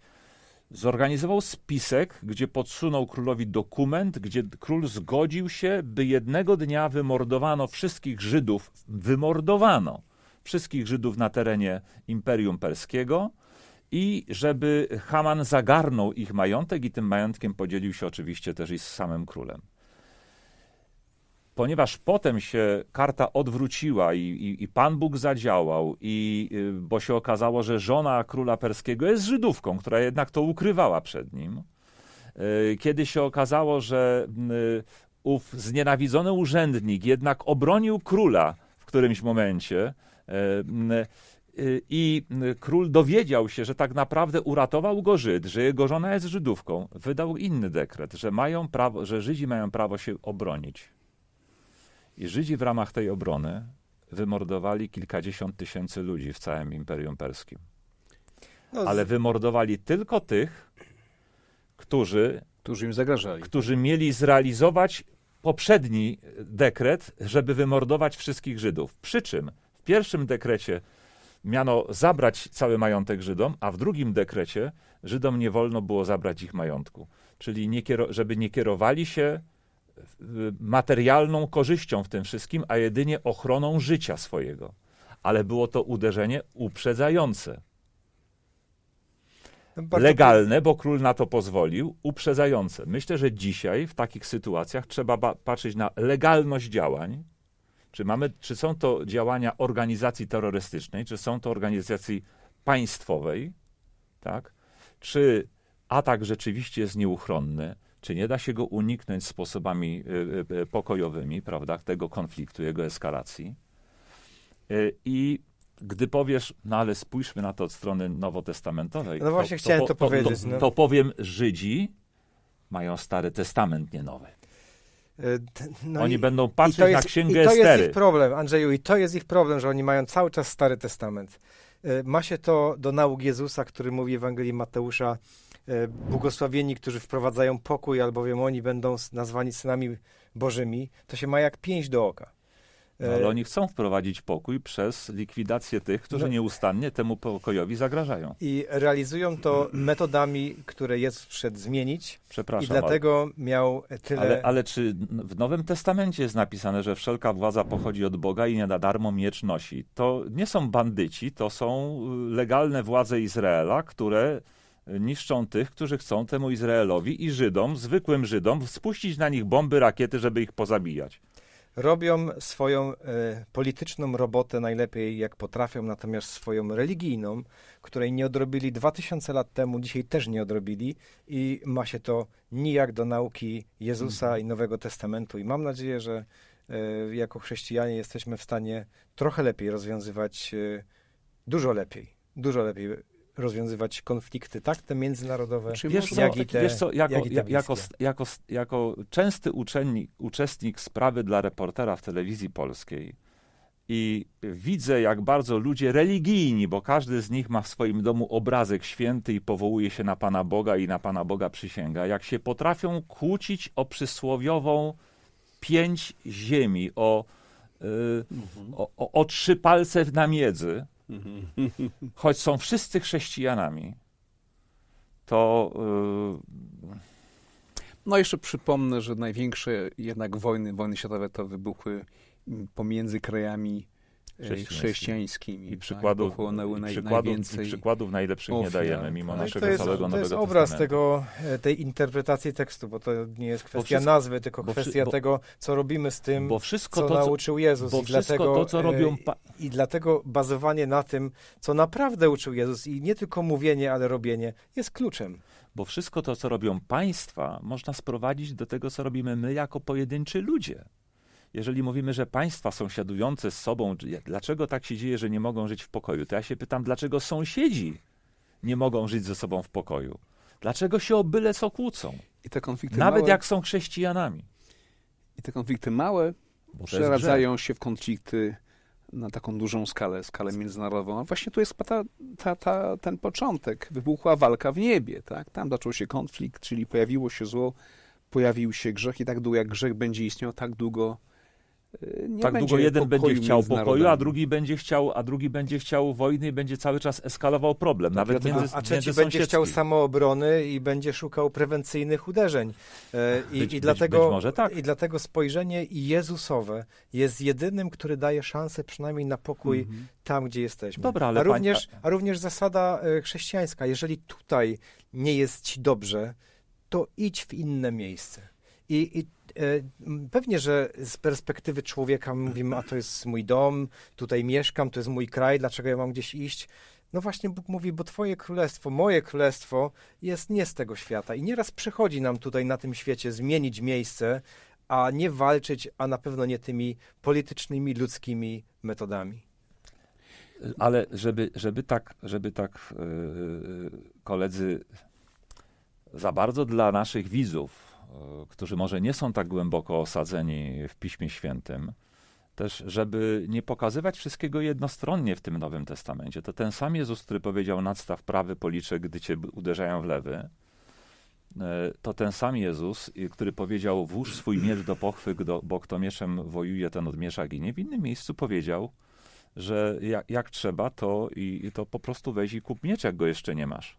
zorganizował spisek, gdzie podsunął królowi dokument, gdzie król zgodził się, by jednego dnia wymordowano wszystkich Żydów, wymordowano wszystkich Żydów na terenie Imperium Perskiego i żeby Haman zagarnął ich majątek i tym majątkiem podzielił się oczywiście też i z samym królem ponieważ potem się karta odwróciła i, i, i, Pan Bóg zadziałał, i, y, bo się okazało, że żona króla perskiego jest Żydówką, która jednak to ukrywała przed nim. Y, kiedy się okazało, że y, ów znienawidzony urzędnik jednak obronił króla w którymś momencie, i król dowiedział się, że tak naprawdę uratował go Żyd, że jego żona jest Żydówką, wydał inny dekret, że, mają prawo, że Żydzi mają prawo się obronić. I Żydzi w ramach tej obrony wymordowali kilkadziesiąt tysięcy ludzi w całym Imperium Perskim. No z... Ale wymordowali tylko tych, którzy, którzy im zagrażali. Którzy mieli zrealizować poprzedni dekret, żeby wymordować wszystkich Żydów. Przy czym w pierwszym dekrecie miano zabrać cały majątek Żydom, a w drugim dekrecie Żydom nie wolno było zabrać ich majątku. Czyli nie żeby nie kierowali się materialną korzyścią w tym wszystkim, a jedynie ochroną życia swojego. Ale było to uderzenie uprzedzające. No, Legalne, bo król na to pozwolił, uprzedzające. Myślę, że dzisiaj w takich sytuacjach trzeba patrzeć na legalność działań. Czy, mamy, czy są to działania organizacji terrorystycznej, czy są to organizacji państwowej, tak? czy atak rzeczywiście jest nieuchronny, czy nie da się go uniknąć sposobami y, y, y, pokojowymi, prawda, tego konfliktu, jego eskalacji? I gdy powiesz, no ale spójrzmy na to od strony nowotestamentowej. No właśnie to, chciałem to, to, to powiedzieć. No. To, powiem, Żydzi mają Stary Testament, nie Nowy. E, no oni i, będą patrzeć jest, na księgę Estery. I to Estery. jest ich problem, Andrzeju, i to jest ich problem, że oni mają cały czas Stary Testament. E, ma się to do nauk Jezusa, który mówi w Ewangelii Mateusza, E, błogosławieni, którzy wprowadzają pokój, albowiem oni będą nazwani synami Bożymi. To się ma jak pięć do oka. No, ale oni chcą wprowadzić pokój przez likwidację tych, którzy no. nieustannie temu pokojowi zagrażają. I realizują to metodami, które jest przed zmienić. Przepraszam. I dlatego ale, miał tyle. Ale, ale, czy w Nowym Testamencie jest napisane, że wszelka władza pochodzi od Boga i nie na darmo miecz nosi? To nie są bandyci, to są y, legalne władze Izraela, które niszczą tych, którzy chcą temu Izraelowi i Żydom, zwykłym Żydom, spuścić na nich bomby, rakiety, żeby ich pozabijać. Robią swoją e, polityczną robotę najlepiej jak potrafią, natomiast swoją religijną, której nie odrobili 2000 lat temu, dzisiaj też nie odrobili i ma się to nijak do nauki Jezusa i Nowego Testamentu. I mam nadzieję, że e, jako chrześcijanie jesteśmy w stanie trochę lepiej rozwiązywać, e, dużo lepiej, dużo lepiej rozwiązywać konflikty, tak te międzynarodowe, Czy znaczy, wiesz, jak co, i te, wiesz co, jako, jak jak, jako, jako, jako częsty uczestnik, uczestnik sprawy dla reportera w telewizji polskiej i widzę, jak bardzo ludzie religijni, bo każdy z nich ma w swoim domu obrazek święty i powołuje się na Pana Boga i na Pana Boga przysięga, jak się potrafią kłócić o przysłowiową pięć ziemi, o, yy, mhm. o, o, o trzy palce na miedzy, Choć są wszyscy chrześcijanami, to. Y, no, jeszcze przypomnę, że największe jednak wojny, wojny światowe to wybuchły pomiędzy krajami chrześcijańskimi. chrześcijańskimi I tak, przykładów, tak, naj, przykładów, i przykładów najlepszych ofiar, nie dajemy, tak. mimo tak. naszego jest, całego Nowego Testamentu. To jest obraz tego, e, tej interpretacji tekstu, bo to nie jest kwestia wszystko, nazwy, tylko kwestia bo, tego, co robimy z tym, bo wszystko co to, co, nauczył Jezus. Bo i dlatego, to, co e, robią... Pa... I dlatego bazowanie na tym, co naprawdę uczył Jezus i nie tylko mówienie, ale robienie, jest kluczem bo wszystko to, co robią państwa, można sprowadzić do tego, co robimy my jako pojedynczy ludzie jeżeli mówimy, że państwa sąsiadujące z sobą, dlaczego tak się dzieje, że nie mogą żyć w pokoju? To ja się pytam, dlaczego sąsiedzi nie mogą żyć ze sobą w pokoju? Dlaczego się o byle co kłócą? I te konflikty Nawet małe, jak są chrześcijanami. I te konflikty małe przeradzają się w konflikty na taką dużą skalę, skalę międzynarodową. A właśnie tu jest ta, ta, ta, ten początek. Wybuchła walka w niebie, tak? Tam zaczął się konflikt, czyli pojawiło się zło, pojawił się grzech i tak długo jak grzech będzie istniał, tak długo nie tak długo jeden będzie chciał pokoju, a drugi będzie chciał, a drugi będzie chciał wojny i będzie cały czas eskalował problem. Tak, nawet a, między, a trzeci będzie chciał samoobrony i będzie szukał prewencyjnych uderzeń. E, I, być, i dlatego, być, tak. I dlatego spojrzenie Jezusowe jest jedynym, który daje szansę przynajmniej na pokój mhm. tam, gdzie jesteśmy. Dobra, ale a, również, pani... a również zasada e, chrześcijańska, jeżeli tutaj nie jest ci dobrze, to idź w inne miejsce. I, i e, Pewnie, że z perspektywy człowieka mówimy, a to jest mój dom, tutaj mieszkam, to jest mój kraj, dlaczego ja mam gdzieś iść? No właśnie Bóg mówi, bo Twoje królestwo, moje królestwo jest nie z tego świata. I nieraz przychodzi nam tutaj na tym świecie zmienić miejsce, a nie walczyć, a na pewno nie tymi politycznymi, ludzkimi metodami. Ale żeby, żeby tak, żeby tak yy, koledzy, za bardzo dla naszych widzów E, którzy może nie są tak głęboko osadzeni w Piśmie Świętym, też, żeby nie pokazywać wszystkiego jednostronnie w tym Nowym Testamencie. To ten sam Jezus, który powiedział nadstaw prawy policzek, gdy cię uderzają w lewy, e, to ten sam Jezus, który powiedział włóż swój miecz do pochwy, bo kto mieczem wojuje, ten od miesza ginie, w innym miejscu powiedział, że jak, jak trzeba, to, i, to po prostu weź i kup miecz, jak go jeszcze nie masz.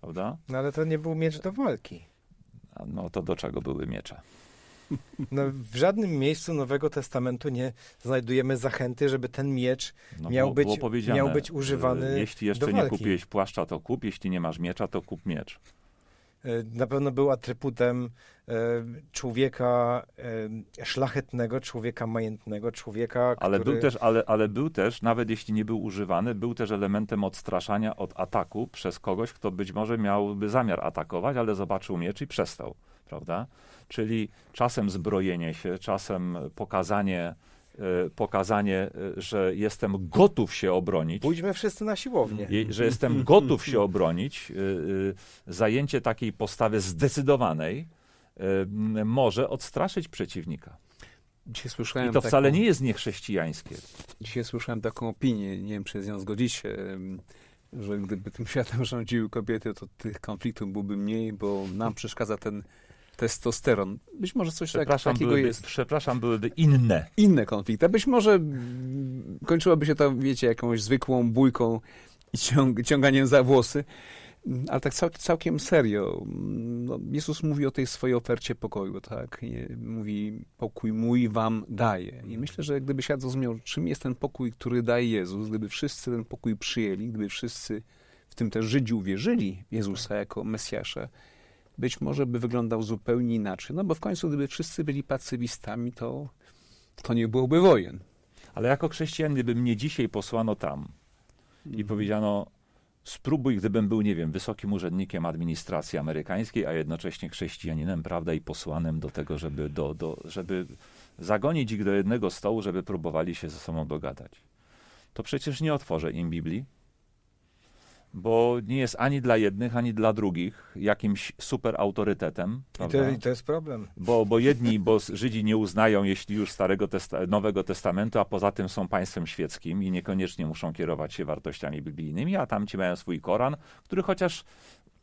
Prawda? No ale to nie był miecz do walki no to do czego były miecze? No, w żadnym miejscu Nowego Testamentu nie znajdujemy zachęty, żeby ten miecz no, miał, być, miał być używany. Jeśli jeszcze nie kupiłeś płaszcza, to kup, jeśli nie masz miecza, to kup miecz. E, na pewno był atrybutem e, człowieka e, szlachetnego, człowieka majętnego, człowieka, ale Był też, ale, ale był też, nawet jeśli nie był używany, był też elementem odstraszania od ataku przez kogoś, kto być może miałby zamiar atakować, ale zobaczył miecz i przestał, prawda? Czyli czasem zbrojenie się, czasem pokazanie E, pokazanie, e, że jestem gotów się obronić. Pójdźmy wszyscy na siłownię. Że jestem gotów się obronić, e, zajęcie takiej postawy zdecydowanej może odstraszyć przeciwnika. I to wcale taką, nie jest niechrześcijańskie. Dzisiaj słyszałem taką opinię, nie wiem czy z nią zgodzicie, że gdyby tym światem rządziły kobiety, to tych konfliktów byłby mniej, bo nam przeszkadza ten testosteron. Być może coś tak przepraszam, takiego byłyby, jest. Przepraszam, byłyby inne. Inne konflikty. Być może kończyłoby się to, wiecie, jakąś zwykłą bójką i ciąg ciąganiem za włosy. Ale tak cał całkiem serio. No, Jezus mówi o tej swojej ofercie pokoju, tak? Mówi, pokój mój wam daje. I myślę, że gdyby się zrozumiał, czym jest ten pokój, który daje Jezus, gdyby wszyscy ten pokój przyjęli, gdyby wszyscy, w tym też Żydzi, uwierzyli Jezusa jako Mesjasza, być może by wyglądał zupełnie inaczej. No bo w końcu, gdyby wszyscy byli pacywistami, to, to nie byłoby wojen. Ale jako chrześcijan, gdyby mnie dzisiaj posłano tam i mhm. powiedziano, spróbuj, gdybym był, nie wiem, wysokim urzędnikiem administracji amerykańskiej, a jednocześnie chrześcijaninem, prawda, i posłanym do tego, żeby, do, do, żeby zagonić ich do jednego stołu, żeby próbowali się ze sobą dogadać. To przecież nie otworzę im Biblii, bo nie jest ani dla jednych, ani dla drugich jakimś super autorytetem. I to, I to, jest problem. Bo, bo jedni, bo Żydzi nie uznają, jeśli już Starego Testa Nowego Testamentu, a poza tym są państwem świeckim i niekoniecznie muszą kierować się wartościami biblijnymi, a tamci mają swój Koran, który chociaż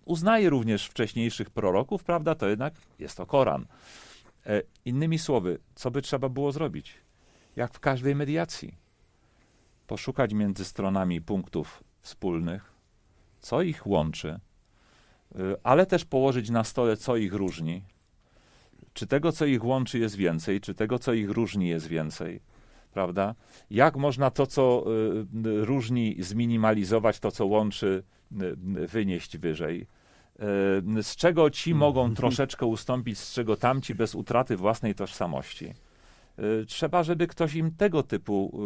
uznaje również wcześniejszych proroków, prawda, to jednak jest to Koran. E, innymi słowy, co by trzeba było zrobić? Jak w każdej mediacji. Poszukać między stronami punktów wspólnych, co ich łączy, y, ale też położyć na stole, co ich różni. Czy tego, co ich łączy, jest więcej, czy tego, co ich różni, jest więcej prawda? Jak można to, co y, y, różni, zminimalizować, to, co łączy, wynieść wyżej? z czego ci mm. mogą troszeczkę ustąpić, z czego tamci bez utraty własnej tożsamości? Trzeba, żeby ktoś im tego typu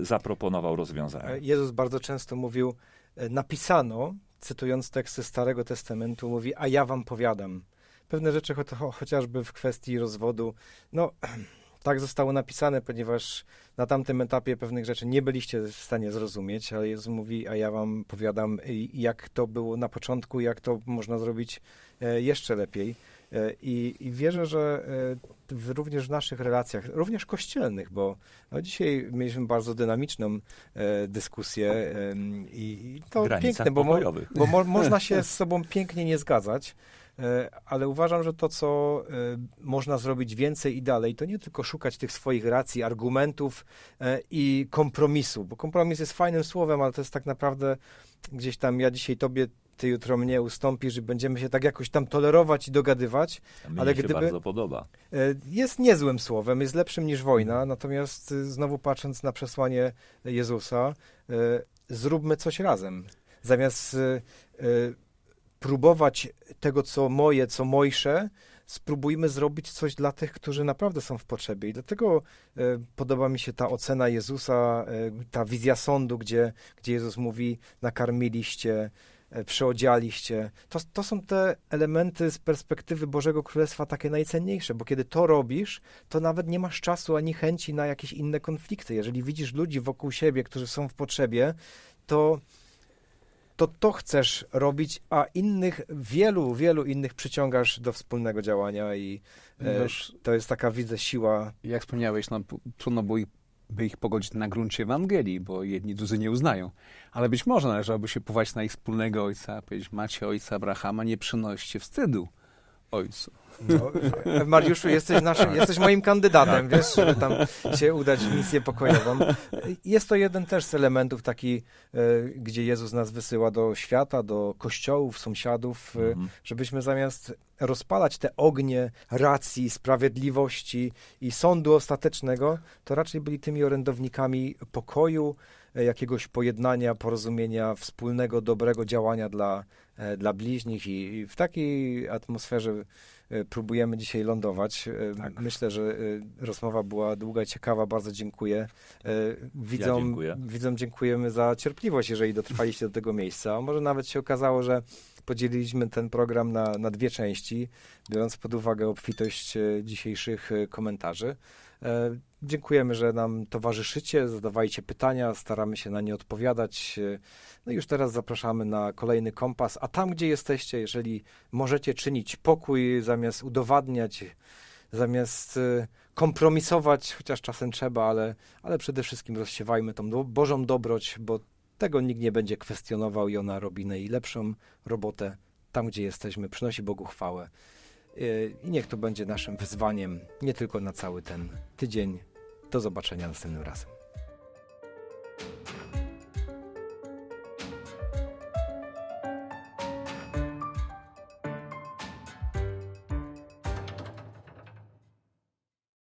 zaproponował rozwiązanie. Jezus bardzo często mówił, E, napisano, cytując teksty Starego Testamentu, mówi, a ja wam powiadam. Pewne rzeczy, cho chociażby w kwestii rozwodu, no tak zostało napisane, ponieważ na tamtym etapie pewnych rzeczy nie byliście w stanie zrozumieć, ale Jezus mówi, a ja wam powiadam, jak to było na początku, jak to można zrobić e, jeszcze lepiej. E, I, i wierzę, że e, w, również w naszych relacjach, również kościelnych, bo no, dzisiaj mieliśmy bardzo dynamiczną e, dyskusję e, i, to piękne, bo, mo, bo mo, można się z sobą pięknie nie zgadzać, e, ale uważam, że to, co e, można zrobić więcej i dalej, to nie tylko szukać tych swoich racji, argumentów i kompromisu, bo kompromis jest fajnym słowem, ale to jest tak naprawdę gdzieś tam ja dzisiaj tobie ty jutro mnie ustąpisz i będziemy się tak jakoś tam tolerować i dogadywać. ale gdyby, bardzo podoba. E, jest niezłym słowem, jest lepszym niż wojna, natomiast e, znowu patrząc na przesłanie Jezusa, e, zróbmy coś razem. Zamiast próbować tego, co moje, co mojsze, spróbujmy zrobić coś dla tych, którzy naprawdę są w potrzebie. I dlatego podoba mi się ta ocena Jezusa, ta wizja sądu, gdzie, gdzie Jezus mówi: Nakarmiliście, E, przyodzialiście. To, to są te elementy z perspektywy Bożego Królestwa takie najcenniejsze, bo kiedy to robisz, to nawet nie masz czasu ani chęci na jakieś inne konflikty. Jeżeli widzisz ludzi wokół siebie, którzy są w potrzebie, to to to chcesz robić, a innych, wielu, wielu innych przyciągasz do wspólnego działania i e, Wiesz, to jest taka, widzę, siła. Jak wspomniałeś, no, trudno było ich by ich pogodzić na gruncie Ewangelii, bo jedni drudzy nie uznają. Ale być może należałoby się powołać na ich wspólnego ojca, powiedzieć, macie ojca Abrahama, nie przynoście wstydu ojcu. No, Mariuszu, jesteś, naszym, tak. jesteś moim kandydatem, tak. wiesz, żeby tam się udać w misję pokojową. Jest to jeden też z elementów taki, e, gdzie Jezus nas wysyła do świata, do kościołów, sąsiadów, e, mhm. żebyśmy zamiast rozpalać te ognie racji, sprawiedliwości i sądu ostatecznego, to raczej byli tymi orędownikami pokoju, e, jakiegoś pojednania, porozumienia, wspólnego, dobrego działania dla, dla bliźnich i, i w takiej atmosferze E, próbujemy dzisiaj lądować. E, tak. Myślę, że e, rozmowa była długa i ciekawa. Bardzo dziękuję. Widzą, ja dziękuję. dziękujemy za cierpliwość, jeżeli dotrwaliście do tego miejsca. Może nawet się okazało, że podzieliliśmy ten program na, na dwie części, biorąc pod uwagę obfitość dzisiejszych komentarzy. Dziękujemy, że nam towarzyszycie, zadawajcie pytania, staramy się na nie odpowiadać. No i już teraz zapraszamy na kolejny kompas, a tam, gdzie jesteście, jeżeli możecie czynić pokój zamiast udowadniać, zamiast y, kompromisować, chociaż czasem trzeba, ale, ale przede wszystkim rozsiewajmy tą Bożą dobroć, bo tego nikt nie będzie kwestionował i ona robi najlepszą robotę tam, gdzie jesteśmy, przynosi Bogu chwałę. Y, I niech to będzie naszym wyzwaniem nie tylko na cały ten tydzień, do zobaczenia następnym razem.